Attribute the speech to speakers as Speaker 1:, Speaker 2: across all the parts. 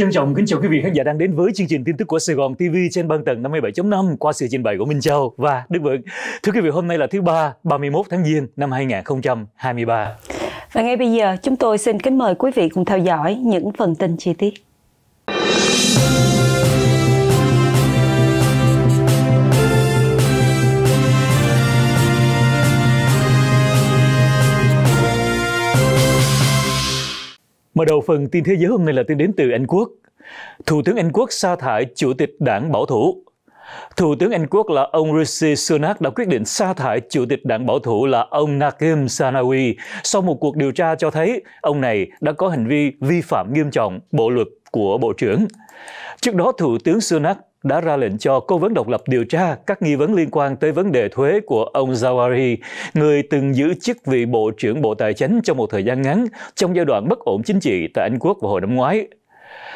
Speaker 1: Trân trọng kính chào quý vị khán giả đang đến với chương trình tin tức của Sài Gòn TV trên băng tần 57.5 qua sự trình bày của Minh Châu và Đức Vượng. Thưa quý vị, hôm nay là thứ ba, 31 tháng Giêng năm 2023.
Speaker 2: Và ngay bây giờ, chúng tôi xin kính mời quý vị cùng theo dõi những phần tin chi tiết.
Speaker 1: Mở đầu phần tin thế giới hôm nay là tin đến từ Anh Quốc. Thủ tướng Anh Quốc sa thải Chủ tịch Đảng Bảo thủ. Thủ tướng Anh Quốc là ông Rishi Sunak đã quyết định sa thải Chủ tịch Đảng Bảo thủ là ông Nakim Sanawi sau một cuộc điều tra cho thấy ông này đã có hành vi vi phạm nghiêm trọng bộ luật của Bộ trưởng. Trước đó, Thủ tướng Sunak đã ra lệnh cho cố vấn độc lập điều tra các nghi vấn liên quan tới vấn đề thuế của ông Zawari, người từng giữ chức vị Bộ trưởng Bộ Tài chính trong một thời gian ngắn trong giai đoạn bất ổn chính trị tại Anh Quốc vào hồi năm ngoái.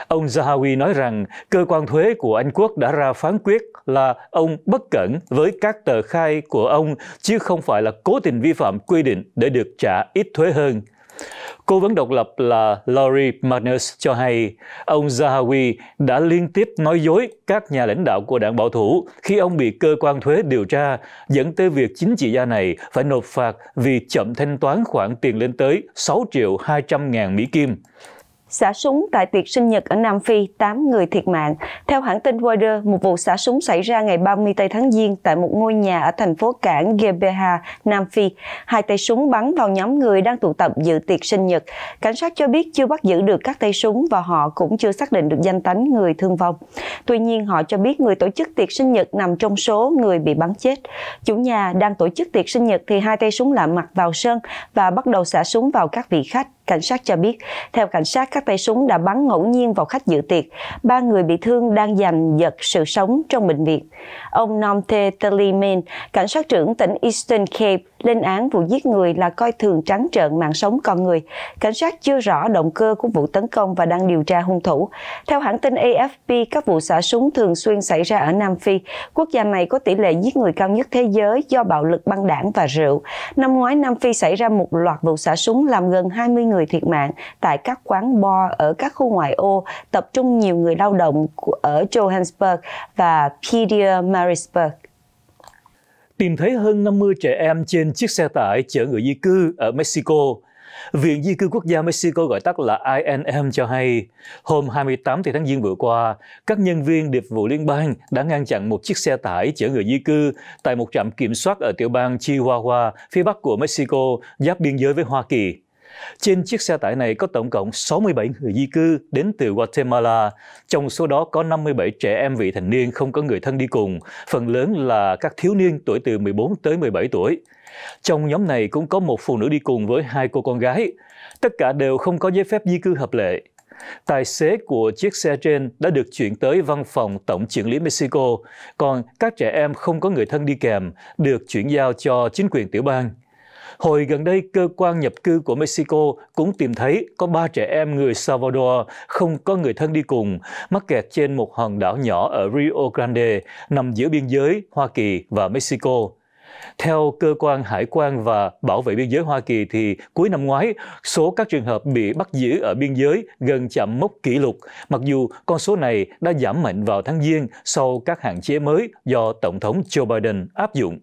Speaker 1: Ông Zahawi nói rằng cơ quan thuế của Anh Quốc đã ra phán quyết là ông bất cẩn với các tờ khai của ông chứ không phải là cố tình vi phạm quy định để được trả ít thuế hơn – Cố vấn độc lập là Laurie Magnus cho hay ông Zahawi đã liên tiếp nói dối các nhà lãnh đạo của đảng bảo thủ khi ông bị cơ quan thuế điều tra, dẫn tới việc chính trị gia này phải nộp phạt vì chậm thanh toán khoản tiền lên tới 6 triệu 200 ngàn Mỹ Kim
Speaker 2: xả súng tại tiệc sinh nhật ở Nam Phi, 8 người thiệt mạng. Theo hãng tin Reuters, một vụ xả súng xảy ra ngày 34 tháng Giêng tại một ngôi nhà ở thành phố cảng Gebeha, Nam Phi. Hai tay súng bắn vào nhóm người đang tụ tập dự tiệc sinh nhật. Cảnh sát cho biết chưa bắt giữ được các tay súng và họ cũng chưa xác định được danh tánh người thương vong. Tuy nhiên, họ cho biết người tổ chức tiệc sinh nhật nằm trong số người bị bắn chết. Chủ nhà đang tổ chức tiệc sinh nhật thì hai tay súng lạ mặt vào sân và bắt đầu xả súng vào các vị khách, cảnh sát cho biết. Theo cảnh sát, các các tay súng đã bắn ngẫu nhiên vào khách dự tiệc. Ba người bị thương đang giành giật sự sống trong bệnh viện. Ông Nomte Telimin, cảnh sát trưởng tỉnh Eastern Cape, lên án vụ giết người là coi thường trắng trợn mạng sống con người. Cảnh sát chưa rõ động cơ của vụ tấn công và đang điều tra hung thủ. Theo hãng tin AFP, các vụ xả súng thường xuyên xảy ra ở Nam Phi. Quốc gia này có tỷ lệ giết người cao nhất thế giới do bạo lực băng đảng và rượu. Năm ngoái, Nam Phi xảy ra một loạt vụ xả súng làm gần 20 người thiệt mạng tại các quán bar ở các khu ngoại ô, tập trung nhiều người lao động ở Johannesburg và Pietermaritzburg
Speaker 1: tìm thấy hơn 50 trẻ em trên chiếc xe tải chở người di cư ở Mexico. Viện Di cư Quốc gia Mexico gọi tắt là INM cho hay, hôm 28 tháng Giêng vừa qua, các nhân viên điệp vụ liên bang đã ngăn chặn một chiếc xe tải chở người di cư tại một trạm kiểm soát ở tiểu bang Chihuahua, phía bắc của Mexico, giáp biên giới với Hoa Kỳ. Trên chiếc xe tải này có tổng cộng 67 người di cư đến từ Guatemala, trong số đó có 57 trẻ em vị thành niên không có người thân đi cùng, phần lớn là các thiếu niên tuổi từ 14 tới 17 tuổi. Trong nhóm này cũng có một phụ nữ đi cùng với hai cô con gái. Tất cả đều không có giấy phép di cư hợp lệ. Tài xế của chiếc xe trên đã được chuyển tới văn phòng Tổng trưởng lý Mexico, còn các trẻ em không có người thân đi kèm được chuyển giao cho chính quyền tiểu bang. Hồi gần đây, cơ quan nhập cư của Mexico cũng tìm thấy có ba trẻ em người Salvador không có người thân đi cùng, mắc kẹt trên một hòn đảo nhỏ ở Rio Grande, nằm giữa biên giới Hoa Kỳ và Mexico. Theo cơ quan hải quan và bảo vệ biên giới Hoa Kỳ thì cuối năm ngoái, số các trường hợp bị bắt giữ ở biên giới gần chạm mốc kỷ lục, mặc dù con số này đã giảm mạnh vào tháng Giêng sau các hạn chế mới do Tổng thống Joe Biden áp dụng.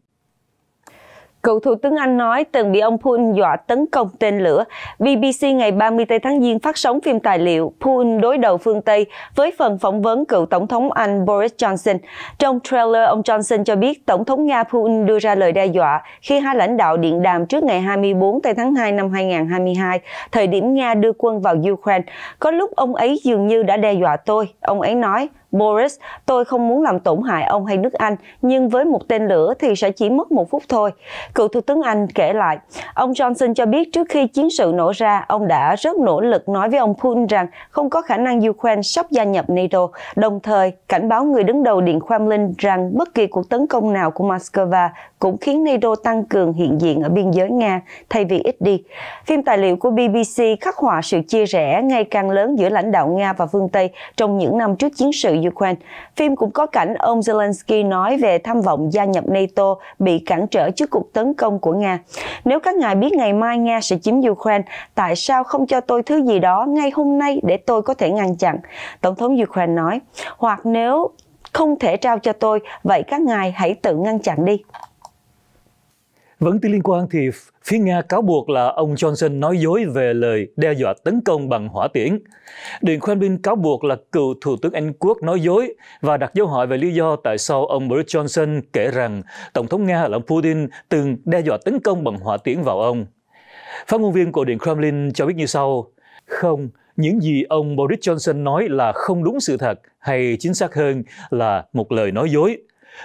Speaker 2: Cựu Thủ tướng Anh nói từng bị ông Poon dọa tấn công tên lửa. BBC ngày 30 tháng Giêng phát sóng phim tài liệu Poon đối đầu phương Tây với phần phỏng vấn cựu Tổng thống Anh Boris Johnson. Trong trailer, ông Johnson cho biết Tổng thống Nga Poon đưa ra lời đe dọa khi hai lãnh đạo điện đàm trước ngày 24 tháng 2 năm 2022, thời điểm Nga đưa quân vào Ukraine. Có lúc ông ấy dường như đã đe dọa tôi, ông ấy nói. Boris, tôi không muốn làm tổn hại ông hay nước Anh, nhưng với một tên lửa thì sẽ chỉ mất một phút thôi. Cựu Thủ tướng Anh kể lại, ông Johnson cho biết trước khi chiến sự nổ ra, ông đã rất nỗ lực nói với ông Putin rằng không có khả năng Ukraine sắp gia nhập NATO, đồng thời cảnh báo người đứng đầu Điện Kremlin rằng bất kỳ cuộc tấn công nào của Moscow cũng khiến NATO tăng cường hiện diện ở biên giới Nga thay vì ít đi. Phim tài liệu của BBC khắc họa sự chia rẽ ngày càng lớn giữa lãnh đạo Nga và phương Tây trong những năm trước chiến sự Ukraine. Phim cũng có cảnh ông Zelensky nói về tham vọng gia nhập NATO bị cản trở trước cuộc tấn công của Nga. Nếu các ngài biết ngày mai Nga sẽ chiếm Ukraine, tại sao không cho tôi thứ gì đó ngay hôm nay để tôi có thể ngăn chặn? Tổng thống Ukraine nói, hoặc nếu không thể trao cho tôi, vậy các ngài hãy tự ngăn chặn đi.
Speaker 1: Vẫn từ liên quan thì Phía Nga cáo buộc là ông Johnson nói dối về lời đe dọa tấn công bằng hỏa tiễn. Điện Kremlin cáo buộc là cựu Thủ tướng Anh Quốc nói dối và đặt dấu hỏi về lý do tại sao ông Boris Johnson kể rằng Tổng thống Nga là ông Putin từng đe dọa tấn công bằng hỏa tiễn vào ông. Phát ngôn viên của Điện Kremlin cho biết như sau. Không, những gì ông Boris Johnson nói là không đúng sự thật hay chính xác hơn là một lời nói dối.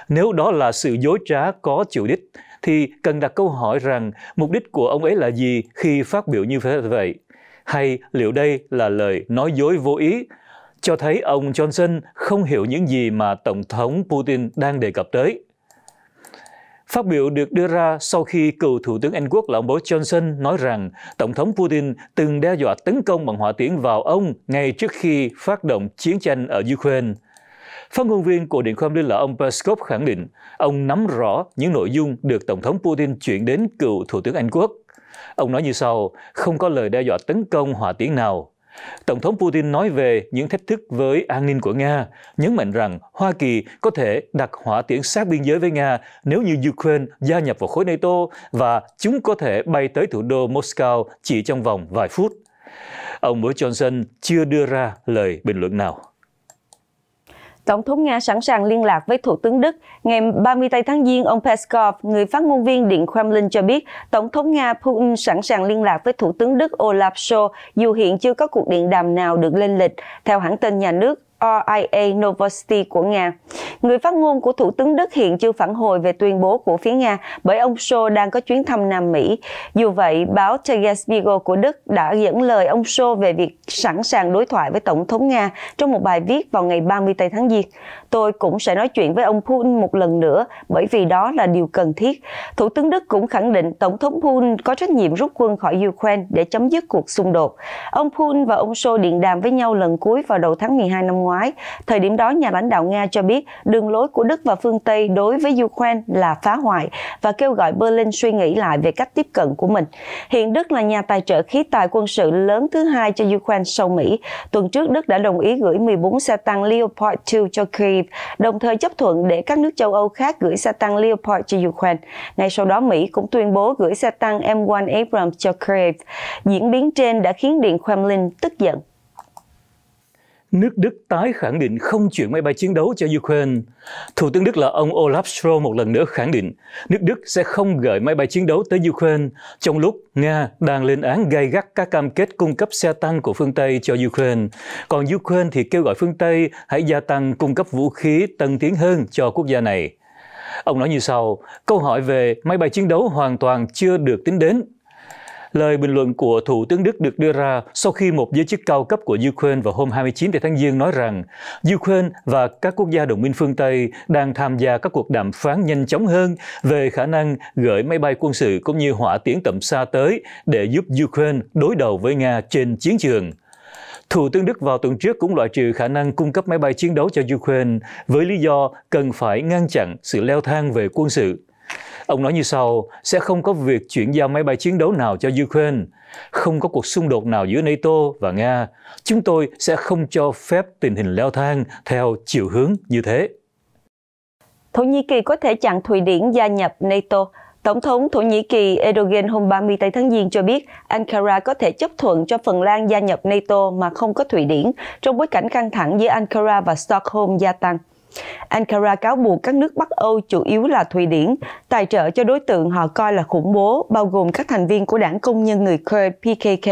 Speaker 1: Nếu đó là sự dối trá có chủ đích thì cần đặt câu hỏi rằng mục đích của ông ấy là gì khi phát biểu như thế vậy? Hay liệu đây là lời nói dối vô ý, cho thấy ông Johnson không hiểu những gì mà Tổng thống Putin đang đề cập tới? Phát biểu được đưa ra sau khi cựu Thủ tướng Anh Quốc là ông Boris Johnson nói rằng Tổng thống Putin từng đe dọa tấn công bằng hỏa tiễn vào ông ngay trước khi phát động chiến tranh ở Ukraine. Phát ngôn viên của Điện Kremlin là ông Peskov khẳng định ông nắm rõ những nội dung được Tổng thống Putin chuyển đến cựu Thủ tướng Anh Quốc. Ông nói như sau, không có lời đe dọa tấn công hỏa tiễn nào. Tổng thống Putin nói về những thách thức với an ninh của Nga, nhấn mạnh rằng Hoa Kỳ có thể đặt hỏa tiễn sát biên giới với Nga nếu như Ukraine gia nhập vào khối NATO và chúng có thể bay tới thủ đô Moscow chỉ trong vòng vài phút. Ông Boris Johnson chưa đưa ra lời bình luận nào.
Speaker 2: Tổng thống Nga sẵn sàng liên lạc với Thủ tướng Đức. Ngày 30 tháng Giêng, ông Peskov, người phát ngôn viên Điện Kremlin cho biết, Tổng thống Nga Putin sẵn sàng liên lạc với Thủ tướng Đức Olaf Scholz dù hiện chưa có cuộc điện đàm nào được lên lịch. Theo hãng tin nhà nước RIA Novosti của Nga. Người phát ngôn của Thủ tướng Đức hiện chưa phản hồi về tuyên bố của phía Nga bởi ông Scholz đang có chuyến thăm Nam Mỹ. Dù vậy, báo Tagesspiegel của Đức đã dẫn lời ông Scholz về việc sẵn sàng đối thoại với Tổng thống Nga trong một bài viết vào ngày 30 tây tháng Giêng tôi cũng sẽ nói chuyện với ông Putin một lần nữa bởi vì đó là điều cần thiết. Thủ tướng Đức cũng khẳng định Tổng thống Putin có trách nhiệm rút quân khỏi Ukraine để chấm dứt cuộc xung đột. Ông Putin và ông Scholz điện đàm với nhau lần cuối vào đầu tháng 12 năm ngoái. Thời điểm đó, nhà lãnh đạo Nga cho biết đường lối của Đức và phương Tây đối với Ukraine là phá hoại và kêu gọi Berlin suy nghĩ lại về cách tiếp cận của mình. Hiện Đức là nhà tài trợ khí tài quân sự lớn thứ hai cho Ukraine sau Mỹ. Tuần trước, Đức đã đồng ý gửi 14 xe tăng Leopard 2 cho Kiev Kyiv, đồng thời chấp thuận để các nước châu Âu khác gửi xe tăng Leopard cho Ukraine. Ngay sau đó, Mỹ cũng tuyên bố gửi xe tăng M1 Abrams cho Kyiv. Diễn biến trên đã khiến Điện Kremlin tức giận
Speaker 1: nước Đức tái khẳng định không chuyển máy bay chiến đấu cho Ukraine. Thủ tướng Đức là ông Olaf Scholz một lần nữa khẳng định nước Đức sẽ không gửi máy bay chiến đấu tới Ukraine trong lúc Nga đang lên án gay gắt các cam kết cung cấp xe tăng của phương Tây cho Ukraine. Còn Ukraine thì kêu gọi phương Tây hãy gia tăng cung cấp vũ khí tân tiến hơn cho quốc gia này. Ông nói như sau, câu hỏi về máy bay chiến đấu hoàn toàn chưa được tính đến Lời bình luận của Thủ tướng Đức được đưa ra sau khi một giới chức cao cấp của Ukraine vào hôm 29 tháng Giêng nói rằng Ukraine và các quốc gia đồng minh phương Tây đang tham gia các cuộc đàm phán nhanh chóng hơn về khả năng gửi máy bay quân sự cũng như hỏa tiễn tầm xa tới để giúp Ukraine đối đầu với Nga trên chiến trường. Thủ tướng Đức vào tuần trước cũng loại trừ khả năng cung cấp máy bay chiến đấu cho Ukraine với lý do cần phải ngăn chặn sự leo thang về quân sự Ông nói như sau, sẽ không có việc chuyển giao máy bay chiến đấu nào cho Ukraine, không có cuộc xung đột nào giữa NATO và Nga. Chúng tôi sẽ không cho phép tình hình leo thang theo chiều hướng như thế.
Speaker 2: Thổ Nhĩ Kỳ có thể chặn Thụy Điển gia nhập NATO. Tổng thống Thổ Nhĩ Kỳ Erdogan hôm 30 tháng Giêng cho biết Ankara có thể chấp thuận cho Phần Lan gia nhập NATO mà không có Thụy Điển trong bối cảnh căng thẳng giữa Ankara và Stockholm gia tăng. Ankara cáo buộc các nước Bắc Âu chủ yếu là Thụy Điển tài trợ cho đối tượng họ coi là khủng bố, bao gồm các thành viên của đảng công nhân người Kurd PKK.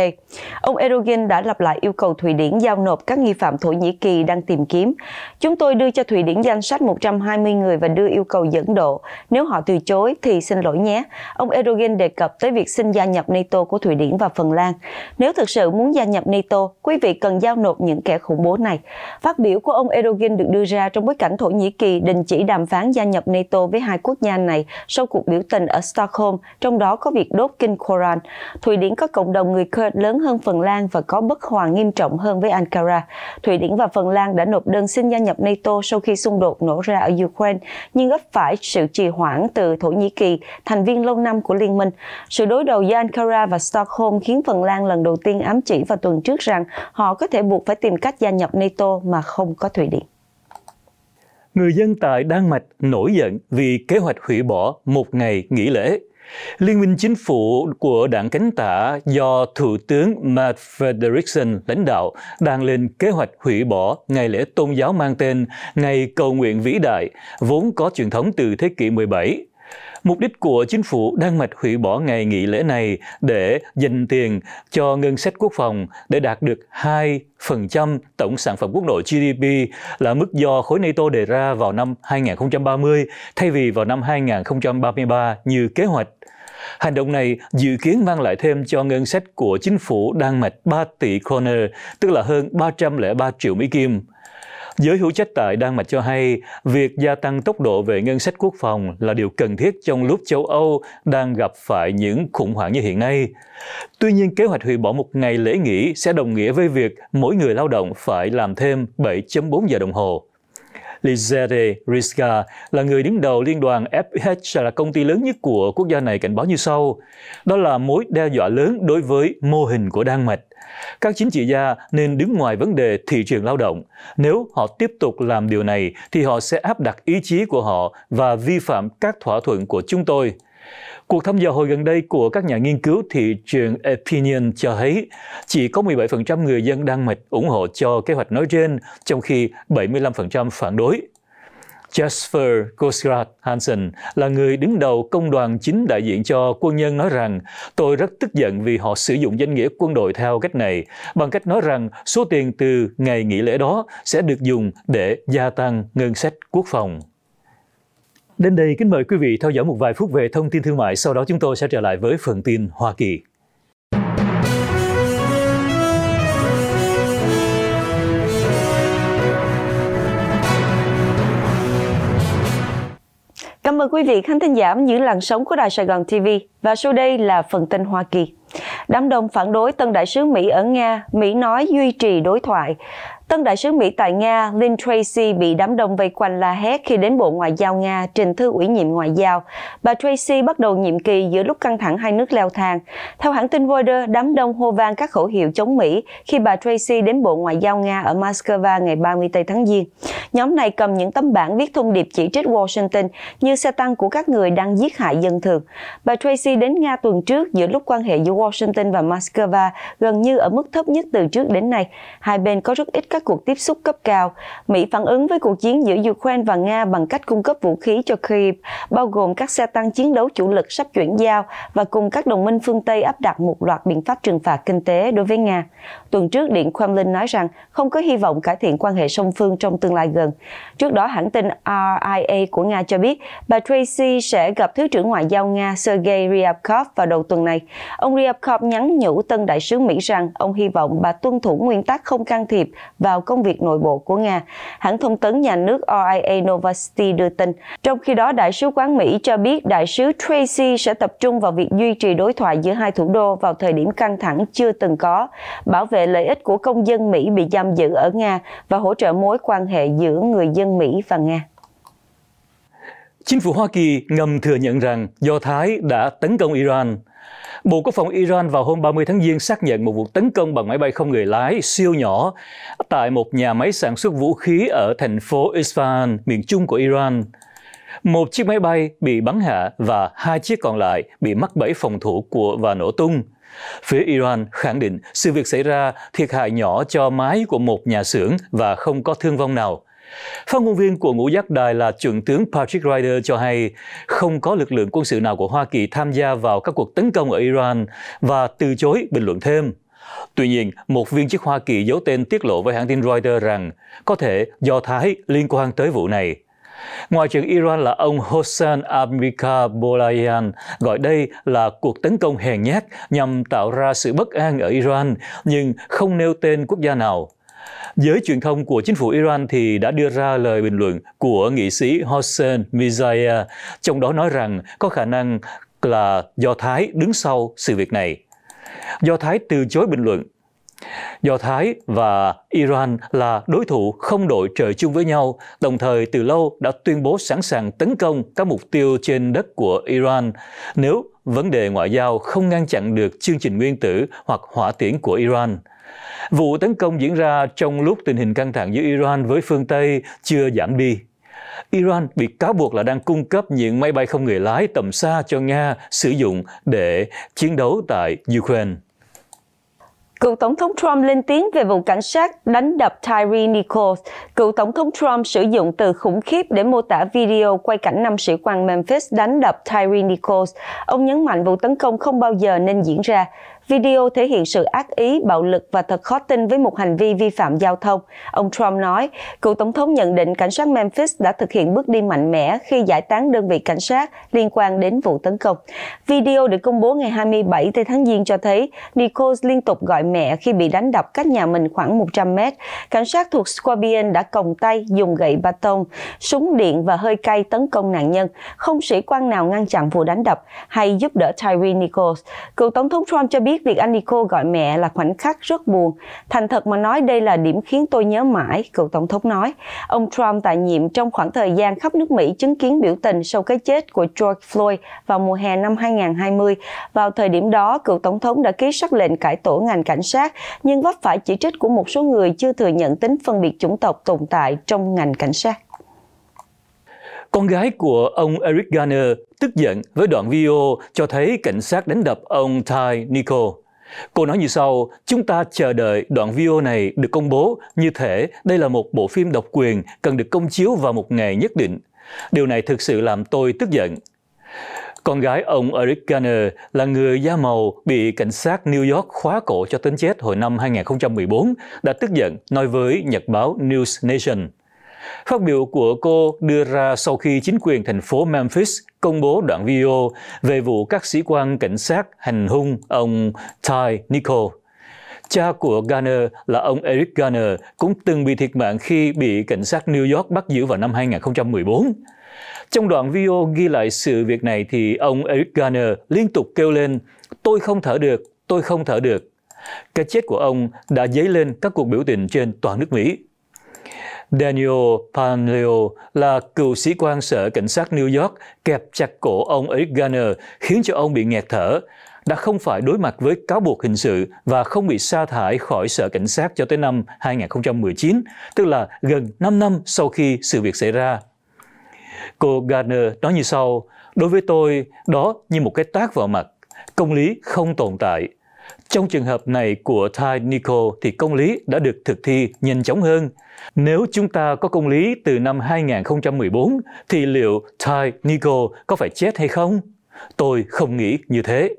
Speaker 2: Ông Erdogan đã lặp lại yêu cầu Thụy Điển giao nộp các nghi phạm Thổ Nhĩ Kỳ đang tìm kiếm. Chúng tôi đưa cho Thụy Điển danh sách 120 người và đưa yêu cầu dẫn độ. Nếu họ từ chối thì xin lỗi nhé. Ông Erdogan đề cập tới việc xin gia nhập NATO của Thụy Điển và Phần Lan. Nếu thực sự muốn gia nhập NATO, quý vị cần giao nộp những kẻ khủng bố này. Phát biểu của ông Erdogan được đưa ra trong bối cảnh lãnh Thổ Nhĩ Kỳ đình chỉ đàm phán gia nhập NATO với hai quốc gia này sau cuộc biểu tình ở Stockholm, trong đó có việc đốt kinh Koran. Thụy Điển có cộng đồng người Kurd lớn hơn Phần Lan và có bất hòa nghiêm trọng hơn với Ankara. Thụy Điển và Phần Lan đã nộp đơn xin gia nhập NATO sau khi xung đột nổ ra ở Ukraine, nhưng vấp phải sự trì hoãn từ Thổ Nhĩ Kỳ, thành viên lâu năm của liên minh. Sự đối đầu giữa Ankara và Stockholm khiến Phần Lan lần đầu tiên ám chỉ vào tuần trước rằng họ có thể buộc phải tìm cách gia nhập NATO mà không có Thụy Điển
Speaker 1: người dân tại Đan Mạch nổi giận vì kế hoạch hủy bỏ một ngày nghỉ lễ. Liên minh chính phủ của đảng cánh tả do Thủ tướng Matt Frederiksen lãnh đạo đang lên kế hoạch hủy bỏ ngày lễ tôn giáo mang tên Ngày Cầu Nguyện Vĩ Đại, vốn có truyền thống từ thế kỷ 17 Mục đích của chính phủ Đan Mạch hủy bỏ ngày nghỉ lễ này để dành tiền cho ngân sách quốc phòng để đạt được 2% tổng sản phẩm quốc nội GDP là mức do khối NATO đề ra vào năm 2030 thay vì vào năm 2033 như kế hoạch. Hành động này dự kiến mang lại thêm cho ngân sách của chính phủ Đan Mạch 3 tỷ kroner, tức là hơn 303 triệu Mỹ Kim. Giới hữu trách tại Đan Mạch cho hay, việc gia tăng tốc độ về ngân sách quốc phòng là điều cần thiết trong lúc châu Âu đang gặp phải những khủng hoảng như hiện nay. Tuy nhiên, kế hoạch hủy bỏ một ngày lễ nghỉ sẽ đồng nghĩa với việc mỗi người lao động phải làm thêm 7.4 giờ đồng hồ. Lizede Rizka là người đứng đầu liên đoàn FH là công ty lớn nhất của quốc gia này cảnh báo như sau. Đó là mối đe dọa lớn đối với mô hình của Đan Mạch. Các chính trị gia nên đứng ngoài vấn đề thị trường lao động. Nếu họ tiếp tục làm điều này thì họ sẽ áp đặt ý chí của họ và vi phạm các thỏa thuận của chúng tôi. Cuộc thăm dò hồi gần đây của các nhà nghiên cứu thị trường Opinion cho thấy chỉ có 17% người dân Đan Mạch ủng hộ cho kế hoạch nói trên, trong khi 75% phản đối. Jasper Gosgrad Hansen là người đứng đầu công đoàn chính đại diện cho quân nhân nói rằng tôi rất tức giận vì họ sử dụng danh nghĩa quân đội theo cách này bằng cách nói rằng số tiền từ ngày nghỉ lễ đó sẽ được dùng để gia tăng ngân sách quốc phòng. Đến đây kính mời quý vị theo dõi một vài phút về thông tin thương mại, sau đó chúng tôi sẽ trở lại với phần tin Hoa Kỳ.
Speaker 2: Cảm ơn quý vị khán thính giả những làn sóng của Đài Sài Gòn TV và sau đây là phần tin Hoa Kỳ. Đám đông phản đối tân đại sứ Mỹ ở Nga, Mỹ nói duy trì đối thoại. Tân đại sứ Mỹ tại Nga Lynn Tracy bị đám đông vây quanh la hét khi đến Bộ Ngoại giao Nga trình thư ủy nhiệm ngoại giao. Bà Tracy bắt đầu nhiệm kỳ giữa lúc căng thẳng hai nước leo thang. Theo hãng tin Reuters, đám đông hô vang các khẩu hiệu chống Mỹ khi bà Tracy đến Bộ Ngoại giao Nga ở Moscow ngày 30 Tây tháng Giêng. Nhóm này cầm những tấm bảng viết thông điệp chỉ trích Washington như xe tăng của các người đang giết hại dân thường. Bà Tracy đến Nga tuần trước giữa lúc quan hệ giữa Washington và Moscow gần như ở mức thấp nhất từ trước đến nay. Hai bên có rất ít các cuộc tiếp xúc cấp cao, Mỹ phản ứng với cuộc chiến giữa Ukraine và Nga bằng cách cung cấp vũ khí cho Kyiv, bao gồm các xe tăng chiến đấu chủ lực sắp chuyển giao và cùng các đồng minh phương Tây áp đặt một loạt biện pháp trừng phạt kinh tế đối với Nga. Tuần trước, Điện Kremlin nói rằng không có hy vọng cải thiện quan hệ song phương trong tương lai gần. Trước đó, hãng tin RIA của Nga cho biết bà Tracy sẽ gặp Thứ trưởng Ngoại giao Nga Sergei Ryabkov vào đầu tuần này. Ông Ryabkov nhắn nhủ tân đại sứ Mỹ rằng ông hy vọng bà tuân thủ nguyên tắc không can thiệp vào công việc nội bộ của Nga, hãng thông tấn nhà nước RIA Novosti đưa tin. Trong khi đó, Đại sứ quán Mỹ cho biết Đại sứ Tracy sẽ tập trung vào việc duy trì đối thoại giữa hai thủ đô vào thời điểm căng thẳng chưa từng có, bảo vệ lợi ích của công dân Mỹ bị giam giữ ở Nga và hỗ trợ mối quan hệ giữa người dân Mỹ và Nga.
Speaker 1: Chính phủ Hoa Kỳ ngầm thừa nhận rằng Do Thái đã tấn công Iran – Bộ Quốc phòng Iran vào hôm 30 tháng Giêng xác nhận một vụ tấn công bằng máy bay không người lái siêu nhỏ tại một nhà máy sản xuất vũ khí ở thành phố Isfahan, miền trung của Iran. Một chiếc máy bay bị bắn hạ và hai chiếc còn lại bị mắc bẫy phòng thủ của và nổ tung. Phía Iran khẳng định sự việc xảy ra thiệt hại nhỏ cho mái của một nhà xưởng và không có thương vong nào. Phát ngôn viên của ngũ giác đài là trưởng tướng Patrick Ryder cho hay không có lực lượng quân sự nào của Hoa Kỳ tham gia vào các cuộc tấn công ở Iran và từ chối bình luận thêm. Tuy nhiên, một viên chức Hoa Kỳ giấu tên tiết lộ với hãng tin Reuters rằng có thể do Thái liên quan tới vụ này. Ngoại trưởng Iran là ông Hossein Amika Bolayan gọi đây là cuộc tấn công hèn nhát nhằm tạo ra sự bất an ở Iran, nhưng không nêu tên quốc gia nào. Giới truyền thông của chính phủ Iran thì đã đưa ra lời bình luận của nghị sĩ Hossein Mirzaia, trong đó nói rằng có khả năng là Do Thái đứng sau sự việc này. Do Thái từ chối bình luận. Do Thái và Iran là đối thủ không đội trời chung với nhau, đồng thời từ lâu đã tuyên bố sẵn sàng tấn công các mục tiêu trên đất của Iran nếu vấn đề ngoại giao không ngăn chặn được chương trình nguyên tử hoặc hỏa tiễn của Iran. Vụ tấn công diễn ra trong lúc tình hình căng thẳng giữa Iran với phương Tây chưa giảm đi. Iran bị cáo buộc là đang cung cấp những máy bay không người lái tầm xa cho Nga sử dụng để chiến đấu tại Ukraine.
Speaker 2: Cựu Tổng thống Trump lên tiếng về vụ cảnh sát đánh đập Tyree Nichols. Cựu Tổng thống Trump sử dụng từ khủng khiếp để mô tả video quay cảnh năm sĩ quan Memphis đánh đập Tyree Nichols. Ông nhấn mạnh vụ tấn công không bao giờ nên diễn ra. Video thể hiện sự ác ý, bạo lực và thật khó tin với một hành vi vi phạm giao thông. Ông Trump nói, cựu tổng thống nhận định cảnh sát Memphis đã thực hiện bước đi mạnh mẽ khi giải tán đơn vị cảnh sát liên quan đến vụ tấn công. Video được công bố ngày 27 tháng Giêng cho thấy Nichols liên tục gọi mẹ khi bị đánh đập cách nhà mình khoảng 100 mét. Cảnh sát thuộc Squabian đã còng tay, dùng gậy ba tông, súng điện và hơi cay tấn công nạn nhân. Không sĩ quan nào ngăn chặn vụ đánh đập hay giúp đỡ Tyree Nichols. Cựu tổng thống Trump cho biết biết việc anh Nico gọi mẹ là khoảnh khắc rất buồn. Thành thật mà nói đây là điểm khiến tôi nhớ mãi, cựu Tổng thống nói. Ông Trump tại nhiệm trong khoảng thời gian khắp nước Mỹ chứng kiến biểu tình sau cái chết của George Floyd vào mùa hè năm 2020. Vào thời điểm đó, cựu Tổng thống đã ký sắc lệnh cải tổ ngành cảnh sát, nhưng vấp phải chỉ trích của một số người chưa thừa nhận tính phân biệt chủng tộc tồn tại trong ngành cảnh sát.
Speaker 1: Con gái của ông Eric Garner tức giận với đoạn video cho thấy cảnh sát đánh đập ông Ty Nico. Cô nói như sau, chúng ta chờ đợi đoạn video này được công bố như thể đây là một bộ phim độc quyền cần được công chiếu vào một ngày nhất định. Điều này thực sự làm tôi tức giận. Con gái ông Eric Garner là người da màu bị cảnh sát New York khóa cổ cho tính chết hồi năm 2014 đã tức giận nói với nhật báo News Nation. Phát biểu của cô đưa ra sau khi chính quyền thành phố Memphis công bố đoạn video về vụ các sĩ quan cảnh sát hành hung ông Ty Nichol. Cha của Garner là ông Eric Garner cũng từng bị thiệt mạng khi bị cảnh sát New York bắt giữ vào năm 2014. Trong đoạn video ghi lại sự việc này thì ông Eric Garner liên tục kêu lên Tôi không thở được, tôi không thở được. Cái chết của ông đã dấy lên các cuộc biểu tình trên toàn nước Mỹ Daniel Panleo là cựu sĩ quan sở cảnh sát New York kẹp chặt cổ ông Eric Garner khiến cho ông bị nghẹt thở, đã không phải đối mặt với cáo buộc hình sự và không bị sa thải khỏi sở cảnh sát cho tới năm 2019, tức là gần 5 năm sau khi sự việc xảy ra. Cô Garner nói như sau, đối với tôi, đó như một cái tác vào mặt. Công lý không tồn tại. Trong trường hợp này của Ty Nico thì công lý đã được thực thi nhanh chóng hơn. Nếu chúng ta có công lý từ năm 2014 thì liệu Ty Nico có phải chết hay không? Tôi không nghĩ như thế.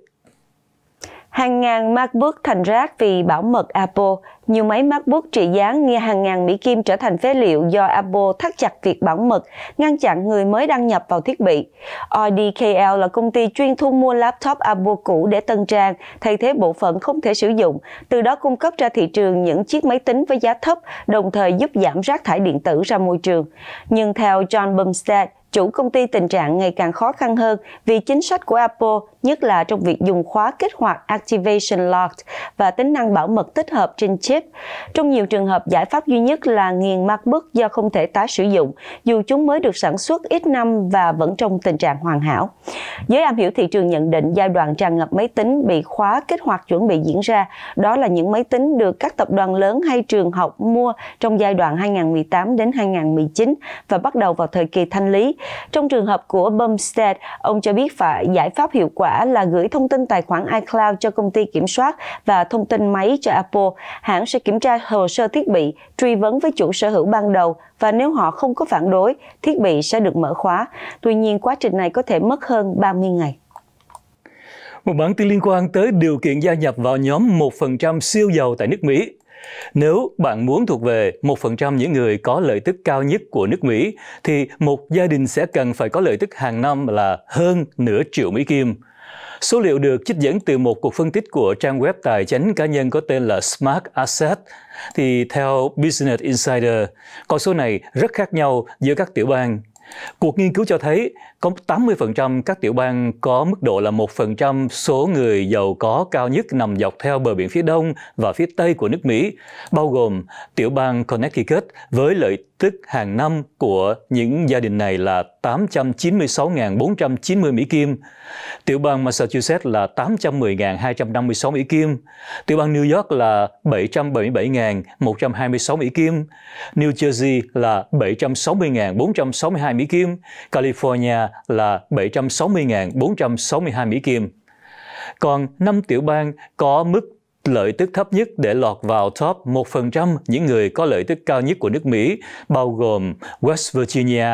Speaker 2: Hàng ngàn MacBook thành rác vì bảo mật Apple nhiều máy MacBook trị giá nghe hàng ngàn Mỹ Kim trở thành phế liệu do Apple thắt chặt việc bảo mật, ngăn chặn người mới đăng nhập vào thiết bị. RDKL là công ty chuyên thu mua laptop Apple cũ để tân trang, thay thế bộ phận không thể sử dụng, từ đó cung cấp ra thị trường những chiếc máy tính với giá thấp, đồng thời giúp giảm rác thải điện tử ra môi trường. Nhưng theo John Bumstead, chủ công ty tình trạng ngày càng khó khăn hơn vì chính sách của Apple, nhất là trong việc dùng khóa kích hoạt Activation Lock và tính năng bảo mật tích hợp trên chip. Trong nhiều trường hợp, giải pháp duy nhất là nghiền MacBook do không thể tái sử dụng, dù chúng mới được sản xuất ít năm và vẫn trong tình trạng hoàn hảo. Giới am hiểu thị trường nhận định giai đoạn tràn ngập máy tính bị khóa kích hoạt chuẩn bị diễn ra, đó là những máy tính được các tập đoàn lớn hay trường học mua trong giai đoạn 2018 đến 2019 và bắt đầu vào thời kỳ thanh lý, trong trường hợp của Bumstead, ông cho biết phải giải pháp hiệu quả là gửi thông tin tài khoản iCloud cho công ty kiểm soát và thông tin máy cho Apple. Hãng sẽ kiểm tra hồ sơ thiết bị, truy vấn với chủ sở hữu ban đầu và nếu họ không có phản đối, thiết bị sẽ được mở khóa. Tuy nhiên, quá trình này có thể mất hơn 30 ngày.
Speaker 1: Một bản tin liên quan tới điều kiện gia nhập vào nhóm 1% siêu giàu tại nước Mỹ nếu bạn muốn thuộc về 1% những người có lợi tức cao nhất của nước Mỹ, thì một gia đình sẽ cần phải có lợi tức hàng năm là hơn nửa triệu Mỹ Kim. Số liệu được trích dẫn từ một cuộc phân tích của trang web tài chính cá nhân có tên là Smart Asset, thì theo Business Insider, con số này rất khác nhau giữa các tiểu bang. Cuộc nghiên cứu cho thấy có 80% các tiểu bang có mức độ là 1% số người giàu có cao nhất nằm dọc theo bờ biển phía đông và phía tây của nước Mỹ, bao gồm tiểu bang Connecticut với lợi tức hàng năm của những gia đình này là 896.490 Mỹ Kim, tiểu bang Massachusetts là 810.256 Mỹ Kim, tiểu bang New York là 777.126 Mỹ Kim, New Jersey là 760.462 Mỹ Kim, California là 760.462 Mỹ Kim. Còn 5 tiểu bang có mức lợi tức thấp nhất để lọt vào top 1% những người có lợi tức cao nhất của nước Mỹ, bao gồm West Virginia,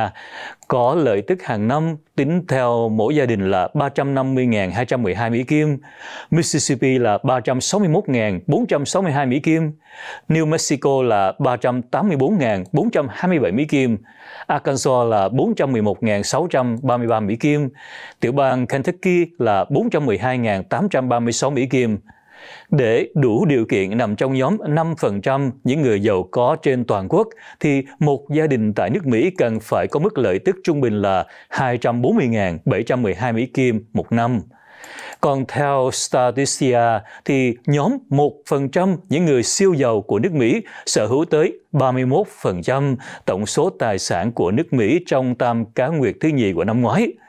Speaker 1: có lợi tức hàng năm tính theo mỗi gia đình là 350.212 Mỹ Kim, Mississippi là 361.462 Mỹ Kim, New Mexico là 384.427 Mỹ Kim, Arkansas là 411.633 Mỹ Kim, tiểu bang Kentucky là 412.836 Mỹ Kim, để đủ điều kiện nằm trong nhóm 5% những người giàu có trên toàn quốc, thì một gia đình tại nước Mỹ cần phải có mức lợi tức trung bình là 240.712 Mỹ Kim một năm. Còn theo Statistia thì nhóm 1% những người siêu giàu của nước Mỹ sở hữu tới 31% tổng số tài sản của nước Mỹ trong tam cá nguyệt thứ nhì của năm ngoái –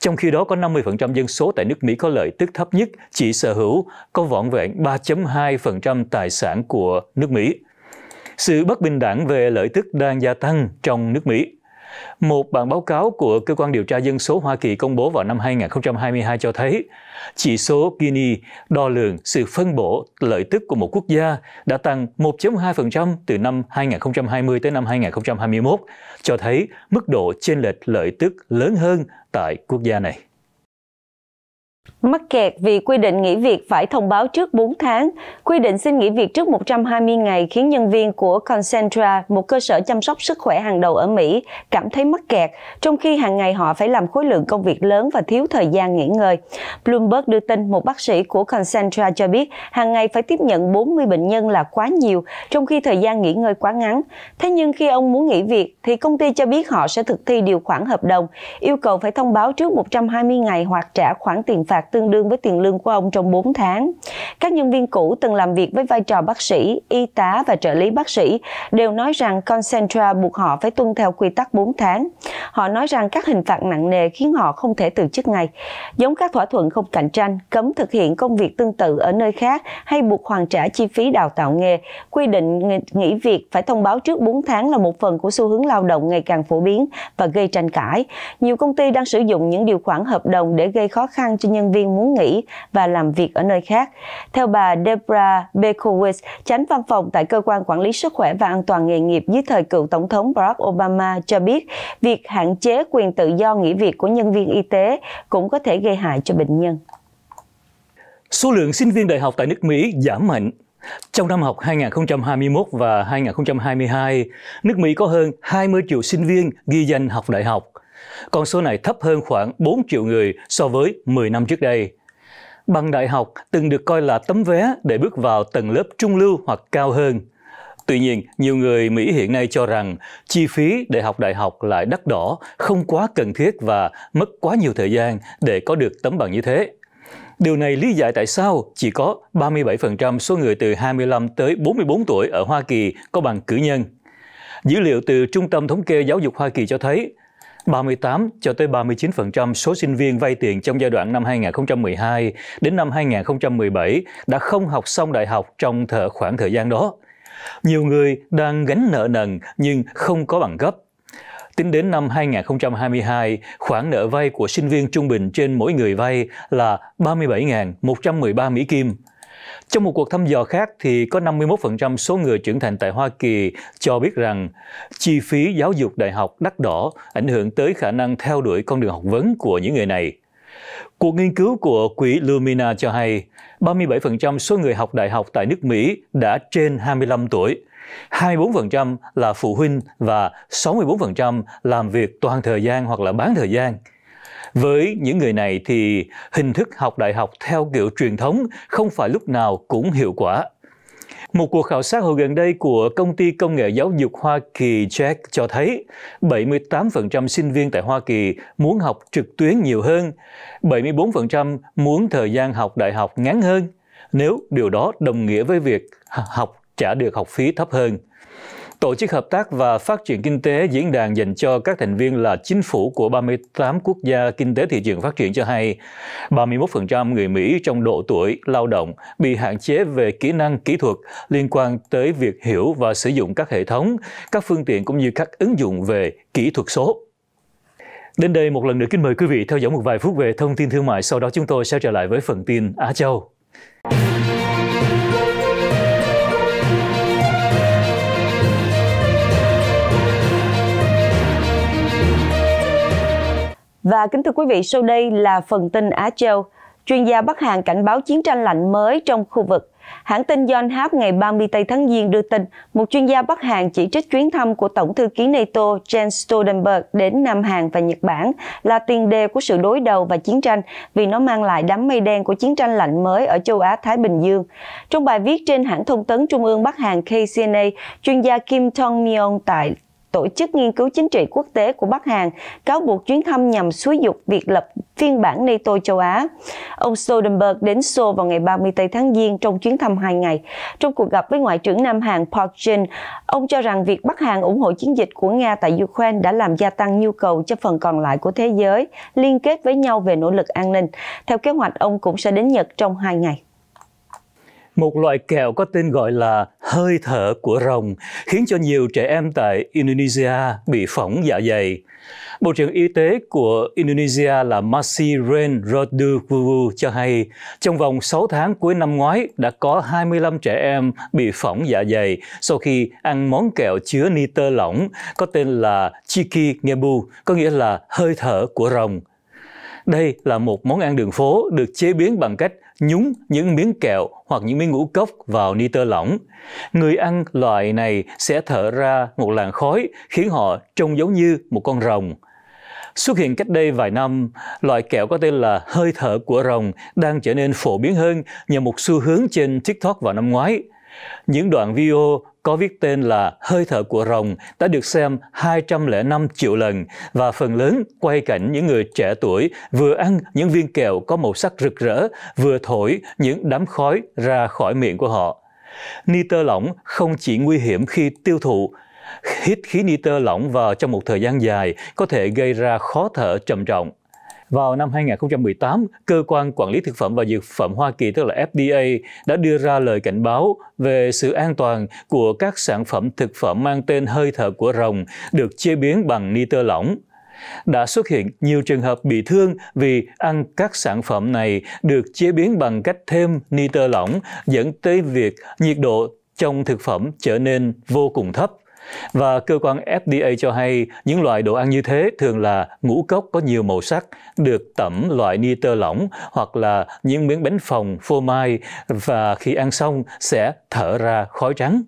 Speaker 1: trong khi đó, có 50% dân số tại nước Mỹ có lợi tức thấp nhất chỉ sở hữu có vỏn vẹn 3.2% tài sản của nước Mỹ. Sự bất bình đẳng về lợi tức đang gia tăng trong nước Mỹ. Một bản báo cáo của Cơ quan Điều tra Dân số Hoa Kỳ công bố vào năm 2022 cho thấy, chỉ số Gini đo lường sự phân bổ lợi tức của một quốc gia đã tăng 1.2% từ năm 2020 tới năm 2021, cho thấy mức độ chênh lệch lợi tức lớn hơn tại quốc gia này
Speaker 2: mắc kẹt vì quy định nghỉ việc phải thông báo trước 4 tháng, quy định xin nghỉ việc trước 120 ngày khiến nhân viên của Concentra, một cơ sở chăm sóc sức khỏe hàng đầu ở Mỹ, cảm thấy mắc kẹt, trong khi hàng ngày họ phải làm khối lượng công việc lớn và thiếu thời gian nghỉ ngơi. Bloomberg đưa tin một bác sĩ của Concentra cho biết hàng ngày phải tiếp nhận 40 bệnh nhân là quá nhiều, trong khi thời gian nghỉ ngơi quá ngắn. Thế nhưng khi ông muốn nghỉ việc thì công ty cho biết họ sẽ thực thi điều khoản hợp đồng, yêu cầu phải thông báo trước 120 ngày hoặc trả khoản tiền phạt tương đương với tiền lương của ông trong 4 tháng. Các nhân viên cũ từng làm việc với vai trò bác sĩ, y tá và trợ lý bác sĩ đều nói rằng Concentra buộc họ phải tuân theo quy tắc 4 tháng. Họ nói rằng các hình phạt nặng nề khiến họ không thể từ chức ngay. Giống các thỏa thuận không cạnh tranh, cấm thực hiện công việc tương tự ở nơi khác hay buộc hoàn trả chi phí đào tạo nghề, quy định nghỉ việc phải thông báo trước 4 tháng là một phần của xu hướng lao động ngày càng phổ biến và gây tranh cãi. Nhiều công ty đang sử dụng những điều khoản hợp đồng để gây khó khăn cho nhân viên viên muốn nghỉ và làm việc ở nơi khác. Theo bà Debra Bekowitz, tránh văn phòng tại Cơ quan Quản lý Sức khỏe và An toàn Nghề nghiệp dưới thời cựu Tổng thống Barack Obama cho biết, việc hạn chế quyền tự do nghỉ việc của nhân viên y tế cũng có thể gây hại cho bệnh nhân.
Speaker 1: Số lượng sinh viên đại học tại nước Mỹ giảm mạnh. Trong năm học 2021 và 2022, nước Mỹ có hơn 20 triệu sinh viên ghi danh học đại học. Con số này thấp hơn khoảng 4 triệu người so với 10 năm trước đây. Bằng đại học từng được coi là tấm vé để bước vào tầng lớp trung lưu hoặc cao hơn. Tuy nhiên, nhiều người Mỹ hiện nay cho rằng chi phí để học đại học lại đắt đỏ, không quá cần thiết và mất quá nhiều thời gian để có được tấm bằng như thế. Điều này lý giải tại sao chỉ có 37% số người từ 25 tới 44 tuổi ở Hoa Kỳ có bằng cử nhân. Dữ liệu từ Trung tâm Thống kê Giáo dục Hoa Kỳ cho thấy 38 cho tới 39% số sinh viên vay tiền trong giai đoạn năm 2012 đến năm 2017 đã không học xong đại học trong thợ khoảng thời gian đó. Nhiều người đang gánh nợ nần nhưng không có bằng cấp. Tính đến năm 2022, khoản nợ vay của sinh viên trung bình trên mỗi người vay là 37.113 Mỹ Kim, trong một cuộc thăm dò khác, thì có 51% số người trưởng thành tại Hoa Kỳ cho biết rằng chi phí giáo dục đại học đắt đỏ ảnh hưởng tới khả năng theo đuổi con đường học vấn của những người này. Cuộc nghiên cứu của quỹ Lumina cho hay 37% số người học đại học tại nước Mỹ đã trên 25 tuổi, 24% là phụ huynh và 64% làm việc toàn thời gian hoặc là bán thời gian – với những người này thì hình thức học đại học theo kiểu truyền thống không phải lúc nào cũng hiệu quả. Một cuộc khảo sát hồi gần đây của công ty công nghệ giáo dục Hoa Kỳ Jack cho thấy 78% sinh viên tại Hoa Kỳ muốn học trực tuyến nhiều hơn, 74% muốn thời gian học đại học ngắn hơn, nếu điều đó đồng nghĩa với việc học trả được học phí thấp hơn. Tổ chức Hợp tác và Phát triển Kinh tế diễn đàn dành cho các thành viên là chính phủ của 38 quốc gia kinh tế thị trường phát triển cho hay 31% người Mỹ trong độ tuổi lao động bị hạn chế về kỹ năng kỹ thuật liên quan tới việc hiểu và sử dụng các hệ thống, các phương tiện cũng như các ứng dụng về kỹ thuật số. Đến đây một lần nữa kính mời quý vị theo dõi một vài phút về thông tin thương mại, sau đó chúng tôi sẽ trở lại với phần tin Á Châu.
Speaker 2: Và kính thưa quý vị, sau đây là phần tin Á Châu. Chuyên gia Bắc Hàn cảnh báo chiến tranh lạnh mới trong khu vực. Hãng tin Yonhap ngày 30 Tây tháng Giêng đưa tin, một chuyên gia Bắc Hàn chỉ trích chuyến thăm của Tổng thư ký NATO Jens Stoltenberg đến Nam Hàn và Nhật Bản là tiền đề của sự đối đầu và chiến tranh vì nó mang lại đám mây đen của chiến tranh lạnh mới ở châu Á-Thái Bình Dương. Trong bài viết trên hãng thông tấn Trung ương Bắc Hàn KCNA, chuyên gia Kim Tong Myeon tại Tổ chức Nghiên cứu Chính trị Quốc tế của Bắc Hàn cáo buộc chuyến thăm nhằm xúi dục việc lập phiên bản NATO châu Á. Ông Stoltenberg đến Seoul vào ngày tây tháng Giêng trong chuyến thăm hai ngày. Trong cuộc gặp với Ngoại trưởng Nam Hàn Park Jin, ông cho rằng việc Bắc Hàn ủng hộ chiến dịch của Nga tại Ukraine đã làm gia tăng nhu cầu cho phần còn lại của thế giới liên kết với nhau về nỗ lực an ninh. Theo kế hoạch, ông cũng sẽ đến Nhật trong hai ngày.
Speaker 1: Một loại kẹo có tên gọi là hơi thở của rồng khiến cho nhiều trẻ em tại Indonesia bị phỏng dạ dày. Bộ trưởng Y tế của Indonesia là Masiren Rodukuwu cho hay, trong vòng 6 tháng cuối năm ngoái đã có 25 trẻ em bị phỏng dạ dày sau khi ăn món kẹo chứa nitơ lỏng có tên là Chiki Ngebu, có nghĩa là hơi thở của rồng. Đây là một món ăn đường phố được chế biến bằng cách nhúng những miếng kẹo hoặc những miếng ngũ cốc vào nitơ lỏng. Người ăn loại này sẽ thở ra một làn khói khiến họ trông giống như một con rồng. Xuất hiện cách đây vài năm, loại kẹo có tên là hơi thở của rồng đang trở nên phổ biến hơn nhờ một xu hướng trên TikTok vào năm ngoái. Những đoạn video có viết tên là Hơi thở của rồng đã được xem 205 triệu lần và phần lớn quay cảnh những người trẻ tuổi vừa ăn những viên kẹo có màu sắc rực rỡ, vừa thổi những đám khói ra khỏi miệng của họ. Nitơ lỏng không chỉ nguy hiểm khi tiêu thụ, hít khí nitơ lỏng vào trong một thời gian dài có thể gây ra khó thở trầm trọng. Vào năm 2018, Cơ quan Quản lý Thực phẩm và Dược phẩm Hoa Kỳ, tức là FDA, đã đưa ra lời cảnh báo về sự an toàn của các sản phẩm thực phẩm mang tên hơi thở của rồng được chế biến bằng nitơ lỏng. Đã xuất hiện nhiều trường hợp bị thương vì ăn các sản phẩm này được chế biến bằng cách thêm nitơ lỏng dẫn tới việc nhiệt độ trong thực phẩm trở nên vô cùng thấp. Và cơ quan FDA cho hay những loại đồ ăn như thế thường là ngũ cốc có nhiều màu sắc, được tẩm loại nitơ lỏng hoặc là những miếng bánh phồng phô mai và khi ăn xong sẽ thở ra khói trắng.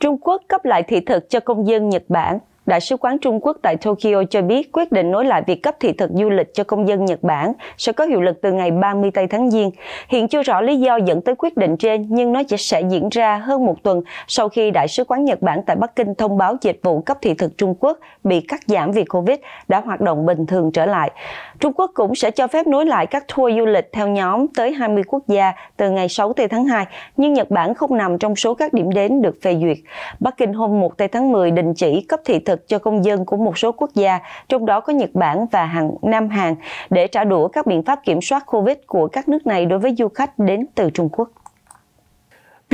Speaker 2: Trung Quốc cấp lại thị thực cho công dân Nhật Bản Đại sứ quán Trung Quốc tại Tokyo cho biết quyết định nối lại việc cấp thị thực du lịch cho công dân Nhật Bản sẽ có hiệu lực từ ngày 30 tây tháng Giêng. Hiện chưa rõ lý do dẫn tới quyết định trên, nhưng nó chỉ sẽ diễn ra hơn một tuần sau khi Đại sứ quán Nhật Bản tại Bắc Kinh thông báo dịch vụ cấp thị thực Trung Quốc bị cắt giảm vì Covid đã hoạt động bình thường trở lại. Trung Quốc cũng sẽ cho phép nối lại các tour du lịch theo nhóm tới 20 quốc gia từ ngày 6 tây tháng 2, nhưng Nhật Bản không nằm trong số các điểm đến được phê duyệt. Bắc Kinh hôm 1 tây tháng 10 đình chỉ cấp thị thực cho công dân của một số quốc gia, trong đó có Nhật Bản và Hàn, Nam Hàn, để trả đũa các biện pháp kiểm soát COVID của các nước này đối với du khách đến từ Trung Quốc.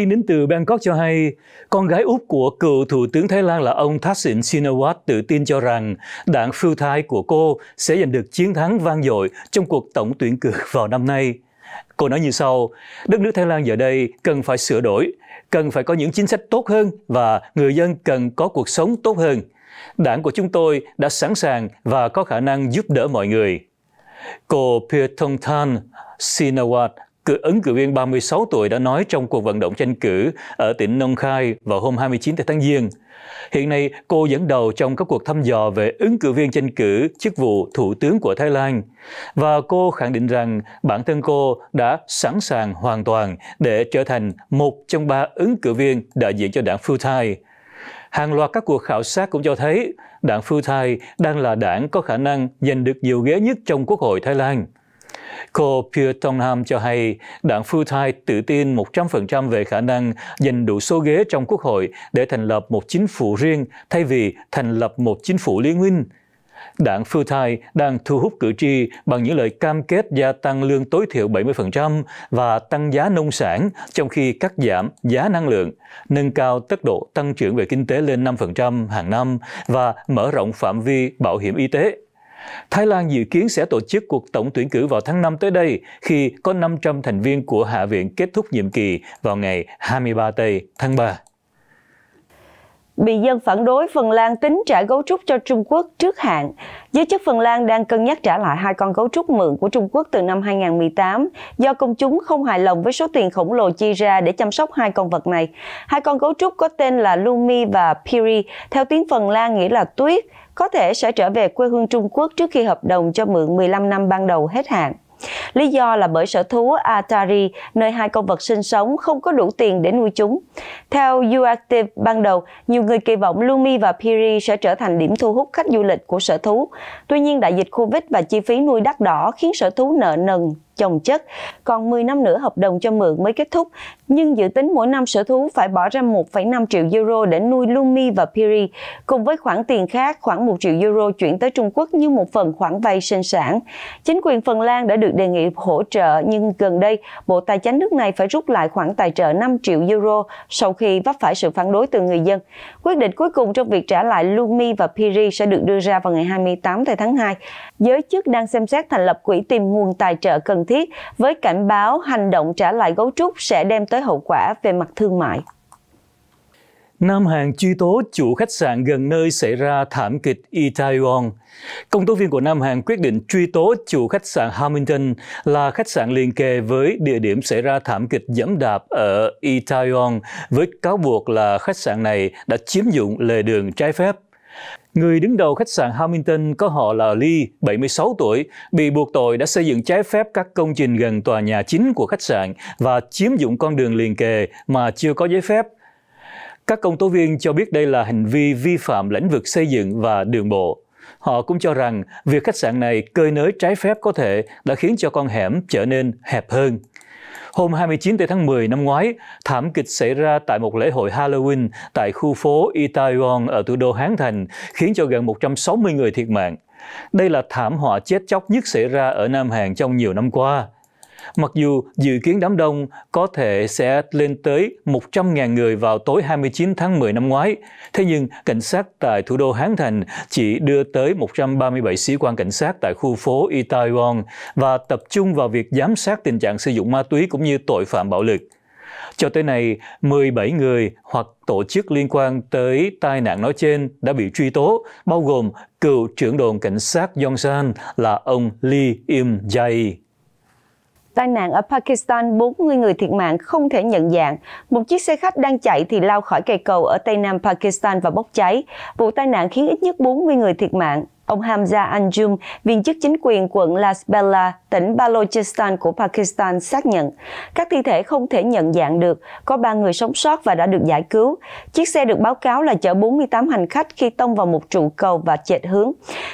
Speaker 1: Tin đến từ Bangkok cho hay, con gái út của cựu Thủ tướng Thái Lan là ông Thaksin Shinawat tự tin cho rằng đảng Phưu Thái của cô sẽ giành được chiến thắng vang dội trong cuộc tổng tuyển cử vào năm nay. Cô nói như sau, đất nước Thái Lan giờ đây cần phải sửa đổi, cần phải có những chính sách tốt hơn và người dân cần có cuộc sống tốt hơn. Đảng của chúng tôi đã sẵn sàng và có khả năng giúp đỡ mọi người. Cô Pierre Thong Sinawat ứng cử viên 36 tuổi đã nói trong cuộc vận động tranh cử ở tỉnh Nông Khai vào hôm 29 tháng Giêng. Hiện nay, cô dẫn đầu trong các cuộc thăm dò về ứng cử viên tranh cử chức vụ Thủ tướng của Thái Lan. Và cô khẳng định rằng bản thân cô đã sẵn sàng hoàn toàn để trở thành một trong ba ứng cử viên đại diện cho đảng Phu Thai. Hàng loạt các cuộc khảo sát cũng cho thấy đảng Phu Thai đang là đảng có khả năng giành được nhiều ghế nhất trong Quốc hội Thái Lan. Cô Pure Tongham cho hay đảng Phu Thai tự tin 100% về khả năng giành đủ số ghế trong quốc hội để thành lập một chính phủ riêng thay vì thành lập một chính phủ liên minh. Đảng Phu Thai đang thu hút cử tri bằng những lời cam kết gia tăng lương tối thiểu 70% và tăng giá nông sản trong khi cắt giảm giá năng lượng, nâng cao tốc độ tăng trưởng về kinh tế lên 5% hàng năm và mở rộng phạm vi bảo hiểm y tế. Thái Lan dự kiến sẽ tổ chức cuộc tổng tuyển cử vào tháng 5 tới đây khi có 500 thành viên của Hạ viện kết thúc nhiệm kỳ vào ngày 23 Tây tháng 3.
Speaker 2: Bị dân phản đối Phần Lan tính trả gấu trúc cho Trung Quốc trước hạn. Giới chức Phần Lan đang cân nhắc trả lại hai con gấu trúc mượn của Trung Quốc từ năm 2018 do công chúng không hài lòng với số tiền khổng lồ chi ra để chăm sóc hai con vật này. Hai con gấu trúc có tên là Lumi và Piri, theo tiếng Phần Lan nghĩa là tuyết, có thể sẽ trở về quê hương Trung Quốc trước khi hợp đồng cho mượn 15 năm ban đầu hết hạn. Lý do là bởi sở thú Atari, nơi hai con vật sinh sống, không có đủ tiền để nuôi chúng. Theo UActive ban đầu, nhiều người kỳ vọng Lumi và Piri sẽ trở thành điểm thu hút khách du lịch của sở thú. Tuy nhiên, đại dịch Covid và chi phí nuôi đắt đỏ khiến sở thú nợ nần chồng chất. Còn 10 năm nữa hợp đồng cho mượn mới kết thúc, nhưng dự tính mỗi năm sở thú phải bỏ ra 1,5 triệu euro để nuôi Lumi và Piri, cùng với khoản tiền khác khoảng 1 triệu euro chuyển tới Trung Quốc như một phần khoản vay sinh sản. Chính quyền Phần Lan đã được đề nghị hỗ trợ, nhưng gần đây, Bộ Tài chánh nước này phải rút lại khoản tài trợ 5 triệu euro sau khi vấp phải sự phản đối từ người dân. Quyết định cuối cùng trong việc trả lại Lumi và Piri sẽ được đưa ra vào ngày 28 tháng 2. Giới chức đang xem xét thành lập quỹ tìm nguồn tài trợ cần thiết thiết với cảnh báo hành động trả lại gấu trúc sẽ đem tới hậu quả về mặt thương mại.
Speaker 1: Nam Hàn truy tố chủ khách sạn gần nơi xảy ra thảm kịch Itaewon. Công tố viên của Nam Hàn quyết định truy tố chủ khách sạn Hamilton là khách sạn liền kề với địa điểm xảy ra thảm kịch dẫm đạp ở Itaewon với cáo buộc là khách sạn này đã chiếm dụng lề đường trái phép. Người đứng đầu khách sạn Hamilton có họ là Lee, 76 tuổi, bị buộc tội đã xây dựng trái phép các công trình gần tòa nhà chính của khách sạn và chiếm dụng con đường liền kề mà chưa có giấy phép. Các công tố viên cho biết đây là hành vi vi phạm lĩnh vực xây dựng và đường bộ. Họ cũng cho rằng việc khách sạn này cơi nới trái phép có thể đã khiến cho con hẻm trở nên hẹp hơn. Hôm 29 tháng 10 năm ngoái, thảm kịch xảy ra tại một lễ hội Halloween tại khu phố Itaewon ở thủ đô Hán Thành, khiến cho gần 160 người thiệt mạng. Đây là thảm họa chết chóc nhất xảy ra ở Nam Hàn trong nhiều năm qua. Mặc dù dự kiến đám đông có thể sẽ lên tới 100.000 người vào tối 29 tháng 10 năm ngoái, thế nhưng cảnh sát tại thủ đô Hán Thành chỉ đưa tới 137 sĩ quan cảnh sát tại khu phố Itaewon và tập trung vào việc giám sát tình trạng sử dụng ma túy cũng như tội phạm bạo lực. Cho tới nay, 17 người hoặc tổ chức liên quan tới tai nạn nói trên đã bị truy tố, bao gồm cựu trưởng đồn cảnh sát Yongsan là ông Lee Im Jae
Speaker 2: tai nạn ở Pakistan, 40 người thiệt mạng không thể nhận dạng. Một chiếc xe khách đang chạy thì lao khỏi cây cầu ở Tây Nam Pakistan và bốc cháy. Vụ tai nạn khiến ít nhất 40 người thiệt mạng. Ông Hamza Anjum, viên chức chính quyền quận Lasbela, tỉnh Balochistan của Pakistan xác nhận, các thi thể không thể nhận dạng được, có 3 người sống sót và đã được giải cứu. Chiếc xe được báo cáo là chở 48 hành khách khi tông vào một trụ cầu và chệch hướng.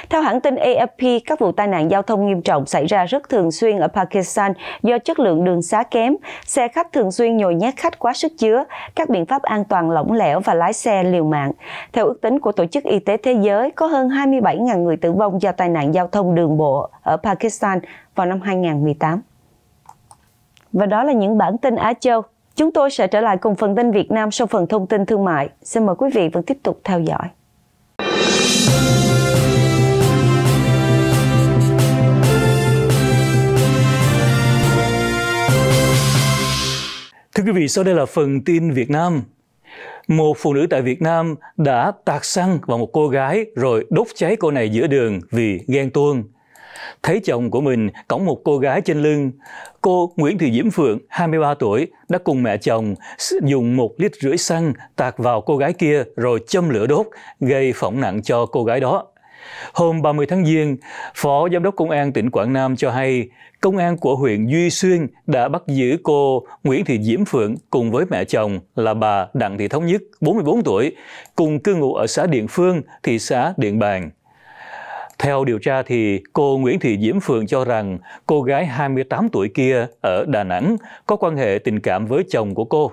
Speaker 2: Theo hãng tin AFP, các vụ tai nạn giao thông nghiêm trọng xảy ra rất thường xuyên ở Pakistan do chất lượng đường xá kém, xe khách thường xuyên nhồi nhét khách quá sức chứa, các biện pháp an toàn lỏng lẻo và lái xe liều mạng. Theo ước tính của Tổ chức Y tế Thế giới, có hơn 27.000 người người tử vong do tai nạn giao thông đường bộ ở Pakistan vào năm 2018. Và đó là những bản tin Á Châu. Chúng tôi sẽ trở lại cùng phần tin Việt Nam sau phần thông tin thương mại. Xin mời quý vị vẫn tiếp tục theo dõi.
Speaker 1: Thưa quý vị, sau đây là phần tin Việt Nam. Một phụ nữ tại Việt Nam đã tạt xăng vào một cô gái rồi đốt cháy cô này giữa đường vì ghen tuông. Thấy chồng của mình cõng một cô gái trên lưng, cô Nguyễn Thị Diễm Phượng, 23 tuổi, đã cùng mẹ chồng dùng một lít rưỡi xăng tạt vào cô gái kia rồi châm lửa đốt, gây phỏng nặng cho cô gái đó. Hôm 30 tháng Giêng, Phó Giám đốc Công an tỉnh Quảng Nam cho hay công an của huyện Duy Xuyên đã bắt giữ cô Nguyễn Thị Diễm Phượng cùng với mẹ chồng là bà Đặng Thị Thống Nhất, 44 tuổi, cùng cư ngụ ở xã Điện Phương, thị xã Điện Bàn. Theo điều tra thì cô Nguyễn Thị Diễm Phượng cho rằng cô gái 28 tuổi kia ở Đà Nẵng có quan hệ tình cảm với chồng của cô.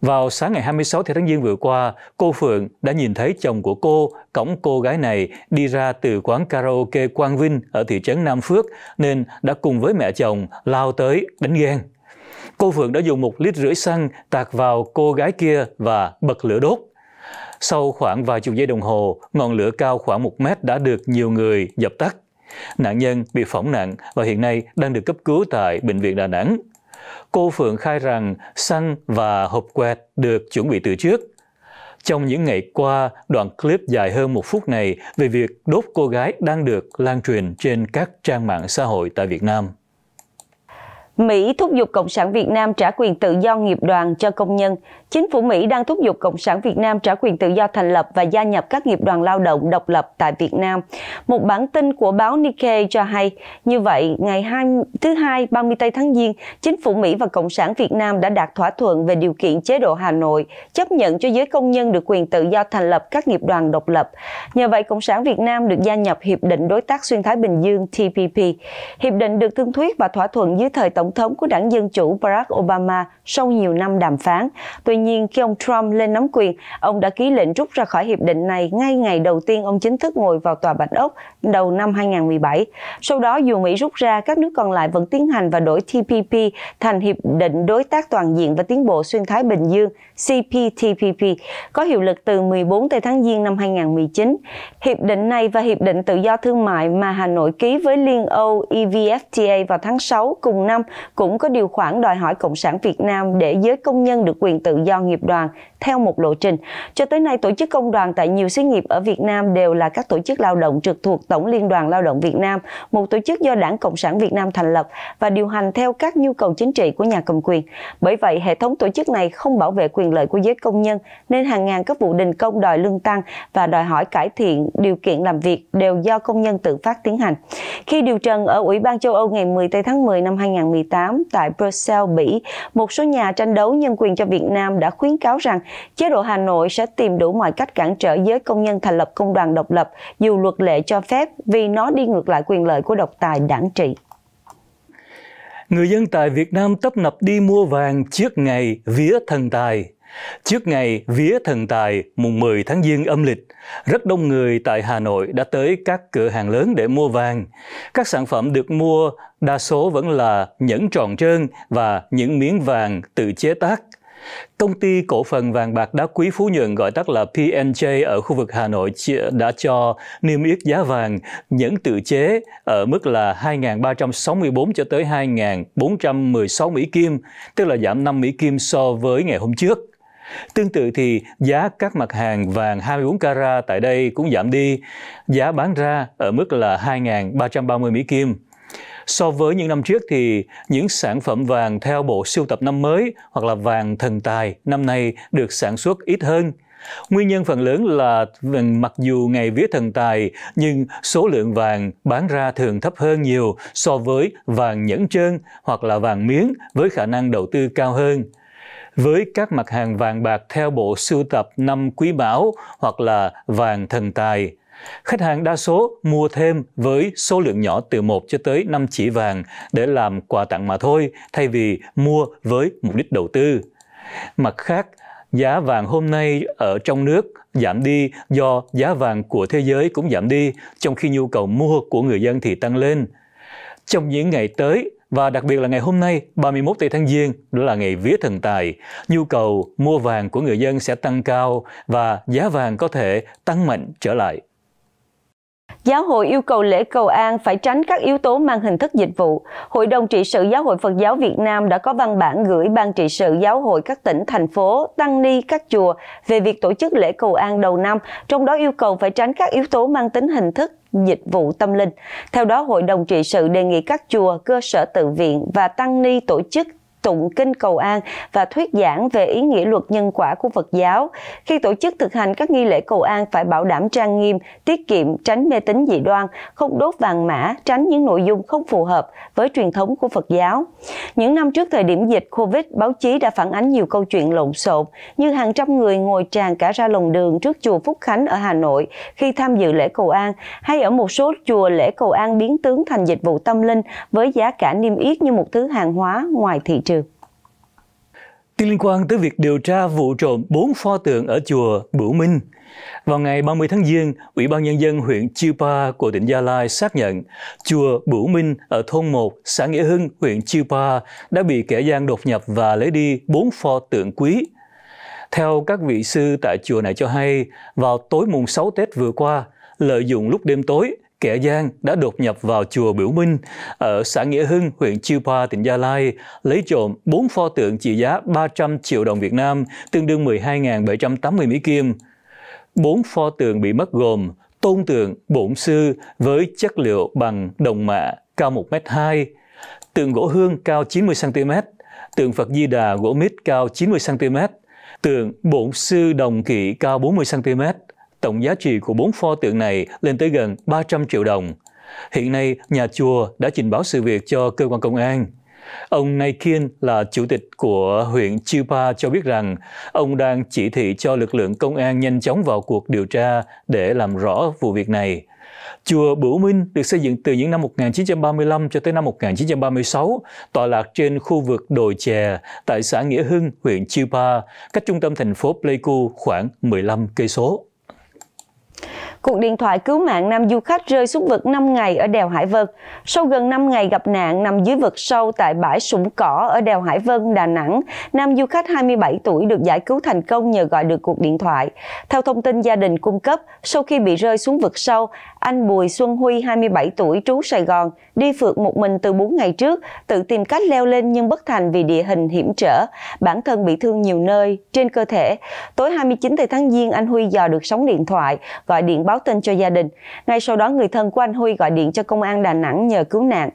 Speaker 1: Vào sáng ngày 26 tháng Giêng vừa qua, cô Phượng đã nhìn thấy chồng của cô cõng cô gái này đi ra từ quán karaoke Quang Vinh ở thị trấn Nam Phước nên đã cùng với mẹ chồng lao tới đánh ghen. Cô Phượng đã dùng một lít rưỡi xăng tạt vào cô gái kia và bật lửa đốt. Sau khoảng vài chục giây đồng hồ, ngọn lửa cao khoảng một mét đã được nhiều người dập tắt. Nạn nhân bị phỏng nặng và hiện nay đang được cấp cứu tại Bệnh viện Đà Nẵng. Cô Phượng khai rằng xăng và hộp quẹt được chuẩn bị từ trước. Trong những ngày qua, đoạn clip dài hơn một phút này về việc đốt cô gái đang được lan truyền trên các trang mạng xã hội tại Việt Nam.
Speaker 2: Mỹ thúc giục Cộng sản Việt Nam trả quyền tự do nghiệp đoàn cho công nhân. Chính phủ Mỹ đang thúc giục Cộng sản Việt Nam trả quyền tự do thành lập và gia nhập các nghiệp đoàn lao động độc lập tại Việt Nam. Một bản tin của báo Nikkei cho hay, như vậy, ngày 2, thứ Hai 30 tây tháng Giêng, chính phủ Mỹ và Cộng sản Việt Nam đã đạt thỏa thuận về điều kiện chế độ Hà Nội, chấp nhận cho giới công nhân được quyền tự do thành lập các nghiệp đoàn độc lập. Nhờ vậy, Cộng sản Việt Nam được gia nhập Hiệp định Đối tác Xuyên Thái Bình Dương TPP. Hiệp định được thương thuyết và thỏa thuận dưới thời Tổng tổng thống của đảng Dân Chủ Barack Obama sau nhiều năm đàm phán. Tuy nhiên, khi ông Trump lên nắm quyền, ông đã ký lệnh rút ra khỏi hiệp định này ngay ngày đầu tiên ông chính thức ngồi vào tòa Bạch Ốc đầu năm 2017. Sau đó, dù Mỹ rút ra, các nước còn lại vẫn tiến hành và đổi TPP thành Hiệp định Đối tác Toàn diện và Tiến bộ Xuyên Thái Bình Dương CPTPP, có hiệu lực từ 14 tây tháng Giêng năm 2019. Hiệp định này và Hiệp định Tự do Thương mại mà Hà Nội ký với Liên Âu EVFTA vào tháng 6 cùng năm cũng có điều khoản đòi hỏi Cộng sản Việt Nam để giới công nhân được quyền tự do nghiệp đoàn theo một lộ trình. Cho tới nay, tổ chức công đoàn tại nhiều xí nghiệp ở Việt Nam đều là các tổ chức lao động trực thuộc Tổng Liên đoàn Lao động Việt Nam, một tổ chức do Đảng Cộng sản Việt Nam thành lập và điều hành theo các nhu cầu chính trị của nhà cầm quyền. Bởi vậy, hệ thống tổ chức này không bảo vệ quyền lợi của giới công nhân nên hàng ngàn các vụ đình công đòi lương tăng và đòi hỏi cải thiện điều kiện làm việc đều do công nhân tự phát tiến hành. Khi điều trần ở Ủy ban châu Âu ngày 10 tháng 10 năm 2018, 2018 tại Brussels, Bỉ, một số nhà tranh đấu nhân quyền cho Việt Nam đã khuyến cáo rằng chế độ Hà Nội sẽ tìm đủ mọi cách cản trở giới công nhân thành lập công đoàn độc lập dù luật lệ cho phép vì nó đi ngược lại quyền lợi của độc tài đảng
Speaker 1: trị. Người dân tại Việt Nam tấp nập đi mua vàng trước ngày vía thần tài Trước ngày vía thần tài mùng 10 tháng Giêng âm lịch, rất đông người tại Hà Nội đã tới các cửa hàng lớn để mua vàng. Các sản phẩm được mua đa số vẫn là nhẫn tròn trơn và những miếng vàng tự chế tác. Công ty cổ phần vàng bạc đá quý Phú Nhuận gọi tắt là PNJ ở khu vực Hà Nội đã cho niêm yết giá vàng nhẫn tự chế ở mức là 2.364 cho tới 2.416 Mỹ Kim, tức là giảm 5 Mỹ Kim so với ngày hôm trước. Tương tự thì giá các mặt hàng vàng 24 carat tại đây cũng giảm đi, giá bán ra ở mức là 2.330 Mỹ Kim. So với những năm trước thì những sản phẩm vàng theo bộ siêu tập năm mới hoặc là vàng thần tài năm nay được sản xuất ít hơn. Nguyên nhân phần lớn là mặc dù ngày vía thần tài nhưng số lượng vàng bán ra thường thấp hơn nhiều so với vàng nhẫn trơn hoặc là vàng miếng với khả năng đầu tư cao hơn với các mặt hàng vàng bạc theo bộ sưu tập năm quý bảo hoặc là vàng thần tài. Khách hàng đa số mua thêm với số lượng nhỏ từ 1 cho tới 5 chỉ vàng để làm quà tặng mà thôi, thay vì mua với mục đích đầu tư. Mặt khác, giá vàng hôm nay ở trong nước giảm đi do giá vàng của thế giới cũng giảm đi, trong khi nhu cầu mua của người dân thì tăng lên. Trong những ngày tới, và đặc biệt là ngày hôm nay, 31 Tây Tháng Giêng, đó là ngày vía thần tài. Nhu cầu mua vàng của người dân sẽ tăng cao và giá vàng có thể tăng mạnh trở lại.
Speaker 2: Giáo hội yêu cầu lễ cầu an phải tránh các yếu tố mang hình thức dịch vụ. Hội đồng trị sự Giáo hội Phật giáo Việt Nam đã có văn bản gửi Ban trị sự Giáo hội các tỉnh, thành phố, tăng ni, các chùa về việc tổ chức lễ cầu an đầu năm, trong đó yêu cầu phải tránh các yếu tố mang tính hình thức dịch vụ tâm linh. Theo đó, Hội đồng trị sự đề nghị các chùa, cơ sở tự viện và tăng ni tổ chức tụng kinh cầu an và thuyết giảng về ý nghĩa luật nhân quả của Phật giáo. Khi tổ chức thực hành các nghi lễ cầu an phải bảo đảm trang nghiêm, tiết kiệm, tránh mê tín dị đoan, không đốt vàng mã, tránh những nội dung không phù hợp với truyền thống của Phật giáo. Những năm trước thời điểm dịch Covid, báo chí đã phản ánh nhiều câu chuyện lộn xộn như hàng trăm người ngồi tràn cả ra lòng đường trước chùa Phúc Khánh ở Hà Nội khi tham dự lễ cầu an hay ở một số chùa lễ cầu an biến tướng thành dịch vụ tâm linh với giá cả niêm yết như một thứ hàng hóa ngoài thị trường.
Speaker 1: Tin liên quan tới việc điều tra vụ trộm 4 pho tượng ở chùa Bửu Minh. Vào ngày 30 tháng Giêng, Ủy ban Nhân dân huyện Chư Pa của tỉnh Gia Lai xác nhận chùa Bửu Minh ở thôn 1, xã Nghĩa Hưng, huyện Chư Pa đã bị kẻ gian đột nhập và lấy đi 4 pho tượng quý. Theo các vị sư tại chùa này cho hay, vào tối mùng 6 Tết vừa qua, lợi dụng lúc đêm tối, kẻ gian đã đột nhập vào chùa Biểu Minh ở xã Nghĩa Hưng, huyện Chư Pa, tỉnh Gia Lai, lấy trộm 4 pho tượng trị giá 300 triệu đồng Việt Nam, tương đương 12.780 Mỹ Kim. 4 pho tượng bị mất gồm tôn tượng bổn sư với chất liệu bằng đồng mạ cao 1m2, tượng gỗ hương cao 90cm, tượng Phật Di Đà gỗ mít cao 90cm, tượng bổn sư đồng kỵ cao 40cm tổng giá trị của bốn pho tượng này lên tới gần 300 triệu đồng. Hiện nay, nhà chùa đã trình báo sự việc cho cơ quan công an. Ông Nay Kiên là chủ tịch của huyện Chiupa cho biết rằng ông đang chỉ thị cho lực lượng công an nhanh chóng vào cuộc điều tra để làm rõ vụ việc này. Chùa Bửu Minh được xây dựng từ những năm 1935 cho tới năm 1936, tọa lạc trên khu vực đồi chè tại xã Nghĩa Hưng, huyện Chiupa, cách trung tâm thành phố Pleiku khoảng 15 cây số.
Speaker 2: Cuộc điện thoại cứu mạng nam du khách rơi xuống vực 5 ngày ở đèo Hải Vân. Sau gần 5 ngày gặp nạn nằm dưới vực sâu tại bãi sủng cỏ ở đèo Hải Vân, Đà Nẵng, nam du khách 27 tuổi được giải cứu thành công nhờ gọi được cuộc điện thoại. Theo thông tin gia đình cung cấp, sau khi bị rơi xuống vực sâu, anh Bùi Xuân Huy, 27 tuổi, trú Sài Gòn, đi phượt một mình từ 4 ngày trước, tự tìm cách leo lên nhưng bất thành vì địa hình hiểm trở. Bản thân bị thương nhiều nơi, trên cơ thể. Tối 29 tháng Giêng, anh Huy dò được sóng điện thoại, gọi điện báo tin cho gia đình. Ngay sau đó, người thân của anh Huy gọi điện cho công an Đà Nẵng nhờ cứu nạn.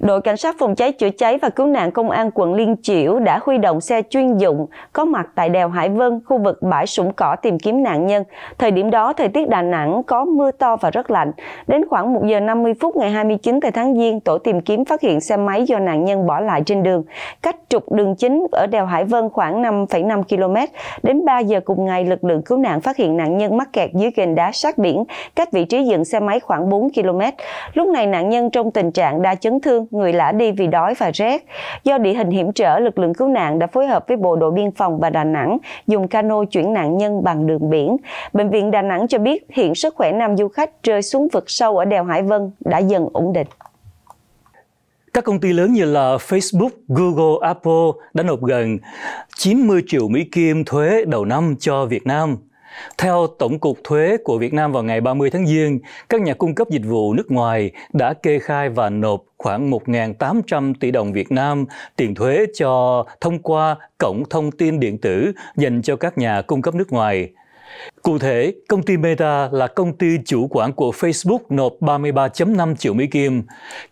Speaker 2: Đội Cảnh sát phòng cháy chữa cháy và cứu nạn Công an quận Liên Chiểu đã huy động xe chuyên dụng có mặt tại đèo Hải Vân, khu vực bãi sủng cỏ tìm kiếm nạn nhân. Thời điểm đó, thời tiết Đà Nẵng có mưa to và rất lạnh. Đến khoảng 1 giờ 50 phút ngày 29 tháng Giêng, tổ tìm kiếm phát hiện xe máy do nạn nhân bỏ lại trên đường, cách trục đường chính ở đèo Hải Vân khoảng 5,5 km. Đến 3 giờ cùng ngày, lực lượng cứu nạn phát hiện nạn nhân mắc kẹt dưới ghềnh đá sát biển, cách vị trí dựng xe máy khoảng 4 km. Lúc này nạn nhân trong tình trạng đa chấn thương, người lã đi vì đói và rét. Do địa hình hiểm trở, lực lượng cứu nạn đã phối hợp với Bộ đội Biên phòng và Đà Nẵng dùng cano chuyển nạn nhân bằng đường biển. Bệnh viện Đà Nẵng cho biết hiện sức khỏe nam du khách rơi xuống vực sâu ở đèo Hải Vân đã dần ổn định.
Speaker 1: Các công ty lớn như là Facebook, Google, Apple đã nộp gần 90 triệu Mỹ Kim thuế đầu năm cho Việt Nam theo Tổng cục Thuế của Việt Nam vào ngày 30 tháng Giêng, các nhà cung cấp dịch vụ nước ngoài đã kê khai và nộp khoảng 1.800 tỷ đồng Việt Nam tiền thuế cho thông qua cổng thông tin điện tử dành cho các nhà cung cấp nước ngoài. Cụ thể, công ty Meta là công ty chủ quản của Facebook nộp 33.5 triệu Mỹ Kim,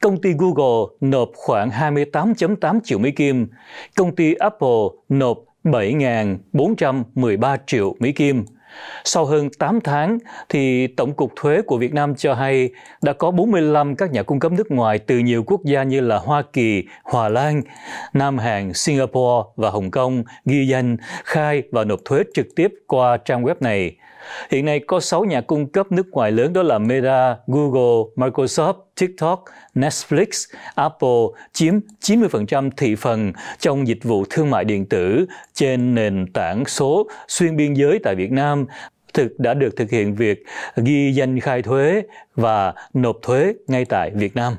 Speaker 1: công ty Google nộp khoảng 28.8 triệu Mỹ Kim, công ty Apple nộp 7.413 triệu Mỹ Kim. Sau hơn 8 tháng, thì Tổng cục Thuế của Việt Nam cho hay đã có 45 các nhà cung cấp nước ngoài từ nhiều quốc gia như là Hoa Kỳ, Hòa Lan, Nam Hàn, Singapore và Hồng Kông ghi danh, khai và nộp thuế trực tiếp qua trang web này. Hiện nay có 6 nhà cung cấp nước ngoài lớn đó là Meta, Google, Microsoft, TikTok, Netflix, Apple chiếm 90% thị phần trong dịch vụ thương mại điện tử trên nền tảng số xuyên biên giới tại Việt Nam thực đã được thực hiện việc ghi danh khai thuế và nộp thuế ngay tại Việt Nam.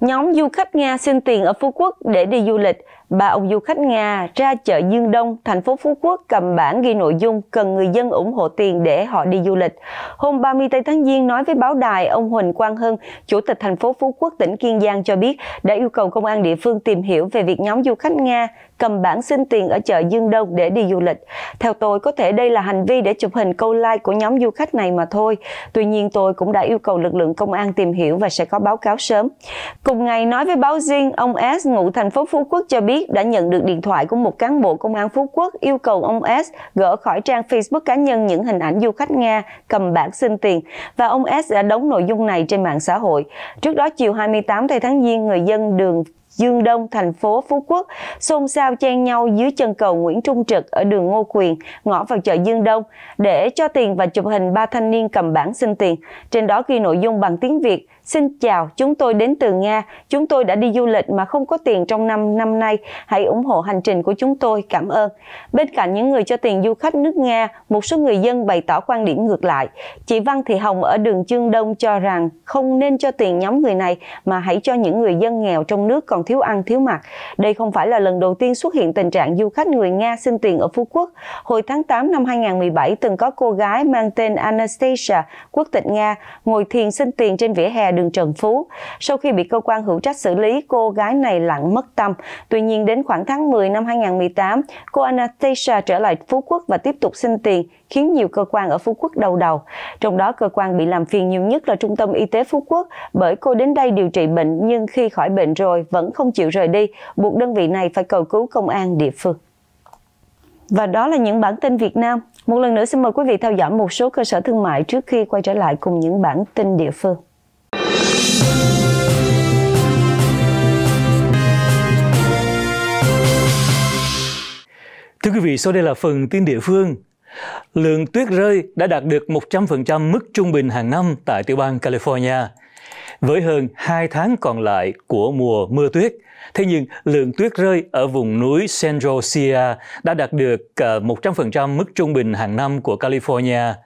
Speaker 2: Nhóm du khách Nga xin tiền ở Phú Quốc để đi du lịch ba ông du khách Nga ra chợ Dương Đông, thành phố Phú Quốc cầm bản ghi nội dung cần người dân ủng hộ tiền để họ đi du lịch. Hôm 30 tháng Giêng nói với báo đài, ông Huỳnh Quang Hưng, Chủ tịch thành phố Phú Quốc tỉnh Kiên Giang cho biết đã yêu cầu công an địa phương tìm hiểu về việc nhóm du khách Nga cầm bản xin tiền ở chợ Dương Đông để đi du lịch. Theo tôi, có thể đây là hành vi để chụp hình câu like của nhóm du khách này mà thôi. Tuy nhiên, tôi cũng đã yêu cầu lực lượng công an tìm hiểu và sẽ có báo cáo sớm. Cùng ngày nói với báo Duyên, ông S, ngụ thành phố Phú Quốc cho biết biết đã nhận được điện thoại của một cán bộ công an Phú Quốc yêu cầu ông S gỡ khỏi trang Facebook cá nhân những hình ảnh du khách Nga cầm bảng xin tiền và ông S đã đóng nội dung này trên mạng xã hội. Trước đó chiều 28 tháng Giêng, người dân đường Dương Đông, thành phố Phú Quốc, xôn xao chen nhau dưới chân cầu Nguyễn Trung Trực ở đường Ngô Quyền, ngõ vào chợ Dương Đông, để cho tiền và chụp hình ba thanh niên cầm bảng xin tiền. Trên đó ghi nội dung bằng tiếng Việt, Xin chào, chúng tôi đến từ Nga. Chúng tôi đã đi du lịch mà không có tiền trong năm năm nay. Hãy ủng hộ hành trình của chúng tôi. Cảm ơn. Bên cạnh những người cho tiền du khách nước Nga, một số người dân bày tỏ quan điểm ngược lại. Chị Văn Thị Hồng ở đường trương Đông cho rằng không nên cho tiền nhóm người này mà hãy cho những người dân nghèo trong nước còn thiếu ăn thiếu mặc. Đây không phải là lần đầu tiên xuất hiện tình trạng du khách người Nga xin tiền ở Phú Quốc. Hồi tháng 8 năm 2017 từng có cô gái mang tên Anastasia, quốc tịch Nga, ngồi thiền xin tiền trên vỉa hè đường đường Trần Phú. Sau khi bị cơ quan hữu trách xử lý, cô gái này lặng mất tâm. Tuy nhiên đến khoảng tháng 10 năm 2018, cô Anastasia trở lại Phú Quốc và tiếp tục xin tiền, khiến nhiều cơ quan ở Phú Quốc đau đầu. Trong đó cơ quan bị làm phiền nhiều nhất là Trung tâm Y tế Phú Quốc bởi cô đến đây điều trị bệnh nhưng khi khỏi bệnh rồi vẫn không chịu rời đi, buộc đơn vị này phải cầu cứu công an địa phương. Và đó là những bản tin Việt Nam. Một lần nữa xin mời quý vị theo dõi một số cơ sở thương mại trước khi quay trở lại cùng những bản tin địa phương.
Speaker 1: Thưa quý vị, sau đây là phần tin địa phương. Lượng tuyết rơi đã đạt được 100% mức trung bình hàng năm tại tiểu bang California. Với hơn 2 tháng còn lại của mùa mưa tuyết, thế nhưng lượng tuyết rơi ở vùng núi Central Sierra đã đạt được 100% à, mức trung bình hàng năm của California –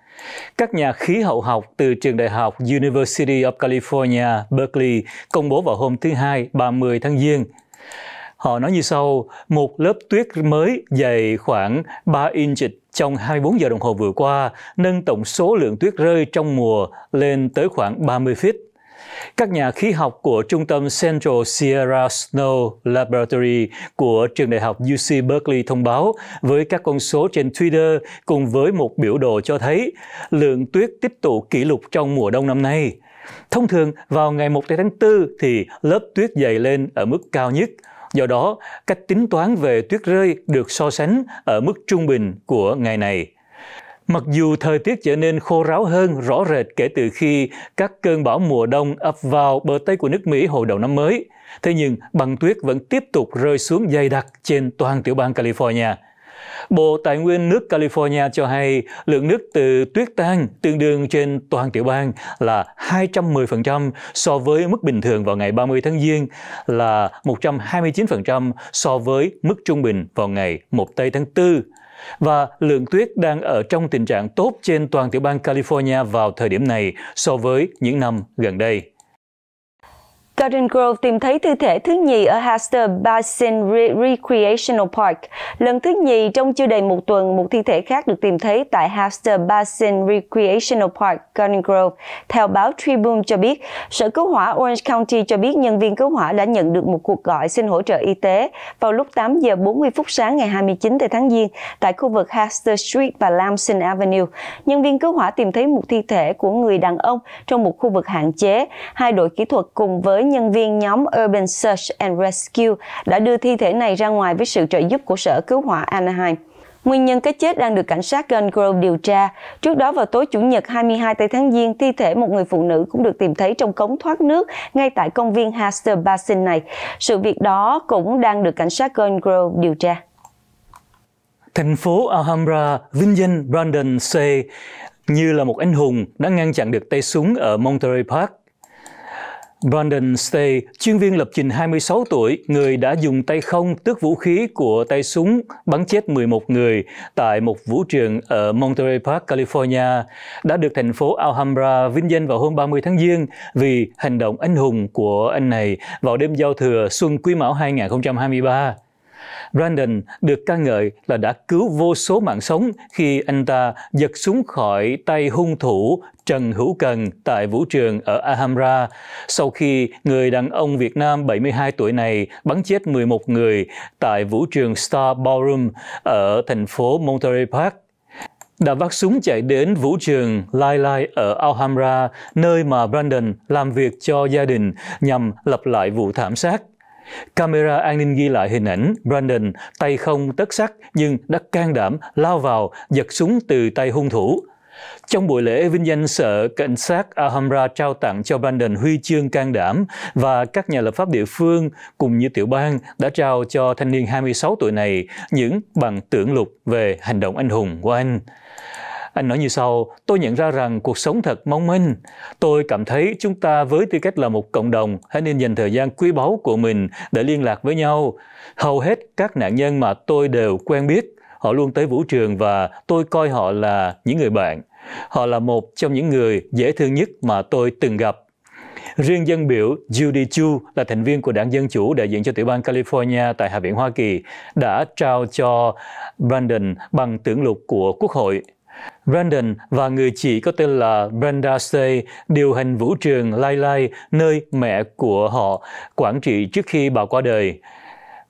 Speaker 1: các nhà khí hậu học từ trường đại học University of California, Berkeley công bố vào hôm thứ Hai 30 tháng Giêng. Họ nói như sau, một lớp tuyết mới dày khoảng 3 inch trong 24 giờ đồng hồ vừa qua nâng tổng số lượng tuyết rơi trong mùa lên tới khoảng 30 feet. Các nhà khí học của trung tâm Central Sierra Snow Laboratory của trường đại học UC Berkeley thông báo với các con số trên Twitter cùng với một biểu đồ cho thấy lượng tuyết tích tụ kỷ lục trong mùa đông năm nay. Thông thường vào ngày 1 tháng 4 thì lớp tuyết dày lên ở mức cao nhất. Do đó, cách tính toán về tuyết rơi được so sánh ở mức trung bình của ngày này. Mặc dù thời tiết trở nên khô ráo hơn rõ rệt kể từ khi các cơn bão mùa đông ập vào bờ Tây của nước Mỹ hồi đầu năm mới, thế nhưng băng tuyết vẫn tiếp tục rơi xuống dày đặc trên toàn tiểu bang California. Bộ Tài nguyên nước California cho hay lượng nước từ tuyết tan tương đương trên toàn tiểu bang là 210% so với mức bình thường vào ngày 30 tháng Giêng là 129% so với mức trung bình vào ngày 1 Tây tháng 4 và lượng tuyết đang ở trong tình trạng tốt trên toàn tiểu bang California vào thời điểm này so với những năm gần đây.
Speaker 2: Garden Grove tìm thấy thi thể thứ nhì ở Hester Basin Recreational Park. Lần thứ nhì trong chưa đầy một tuần, một thi thể khác được tìm thấy tại Hester Basin Recreational Park, Garden Grove. Theo báo Tribune cho biết, Sở Cứu hỏa Orange County cho biết nhân viên cứu hỏa đã nhận được một cuộc gọi xin hỗ trợ y tế vào lúc 8 giờ 40 phút sáng ngày 29 tháng Giêng tại khu vực Hester Street và Lamson Avenue. Nhân viên cứu hỏa tìm thấy một thi thể của người đàn ông trong một khu vực hạn chế. Hai đội kỹ thuật cùng với nhân viên nhóm Urban Search and Rescue đã đưa thi thể này ra ngoài với sự trợ giúp của Sở Cứu hỏa Anaheim. Nguyên nhân cái chết đang được cảnh sát Gun Grove điều tra. Trước đó vào tối Chủ nhật 22 tây tháng Giêng, thi thể một người phụ nữ cũng được tìm thấy trong cống thoát nước ngay tại công viên Haster Basin này. Sự việc đó cũng đang được cảnh sát Gun Grove điều tra.
Speaker 1: Thành phố Alhambra vinh danh Brandon C. như là một anh hùng đã ngăn chặn được tay súng ở Monterey Park Brandon Stay, chuyên viên lập trình 26 tuổi, người đã dùng tay không tước vũ khí của tay súng bắn chết 11 người tại một vũ trường ở Monterey Park, California, đã được thành phố Alhambra vinh danh vào hôm 30 tháng Giêng vì hành động anh hùng của anh này vào đêm giao thừa xuân Quý Mão 2023. Brandon được ca ngợi là đã cứu vô số mạng sống khi anh ta giật súng khỏi tay hung thủ Trần Hữu Cần tại vũ trường ở Alhambra sau khi người đàn ông Việt Nam 72 tuổi này bắn chết 11 người tại vũ trường Star Ballroom ở thành phố Monterey Park đã vác súng chạy đến vũ trường Lai Lai ở Alhambra, nơi mà Brandon làm việc cho gia đình nhằm lập lại vụ thảm sát. Camera an ninh ghi lại hình ảnh Brandon tay không tất sắc nhưng đã can đảm lao vào giật súng từ tay hung thủ. Trong buổi lễ vinh danh sở, cảnh sát Alhambra trao tặng cho Brandon huy chương can đảm và các nhà lập pháp địa phương cùng như tiểu bang đã trao cho thanh niên 26 tuổi này những bằng tưởng lục về hành động anh hùng của anh. Anh nói như sau, tôi nhận ra rằng cuộc sống thật mong manh. Tôi cảm thấy chúng ta với tư cách là một cộng đồng, hãy nên dành thời gian quý báu của mình để liên lạc với nhau. Hầu hết các nạn nhân mà tôi đều quen biết, họ luôn tới vũ trường và tôi coi họ là những người bạn. Họ là một trong những người dễ thương nhất mà tôi từng gặp. Riêng dân biểu Judy Chu là thành viên của đảng Dân Chủ đại diện cho tiểu bang California tại Hạ viện Hoa Kỳ đã trao cho Brandon bằng tưởng lục của Quốc hội. Brandon và người chị có tên là Brenda Stay điều hành vũ trường Lai Lai, nơi mẹ của họ quản trị trước khi bà qua đời.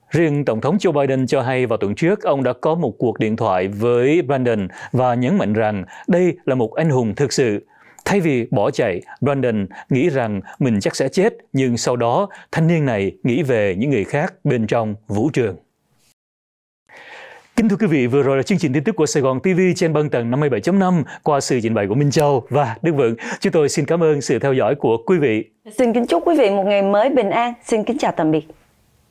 Speaker 1: Riêng Tổng thống Joe Biden cho hay vào tuần trước, ông đã có một cuộc điện thoại với Brandon và nhấn mạnh rằng đây là một anh hùng thực sự. Thay vì bỏ chạy, Brandon nghĩ rằng mình chắc sẽ chết, nhưng sau đó thanh niên này nghĩ về những người khác bên trong vũ trường. Kính thưa quý vị, vừa rồi là chương trình tin tức của Sài Gòn TV trên băng tầng 57.5 qua sự trình bày của Minh Châu và Đức Vượng. Chúng tôi xin cảm ơn sự theo dõi của quý vị.
Speaker 2: Xin kính chúc quý vị một ngày mới bình an. Xin kính chào tạm biệt.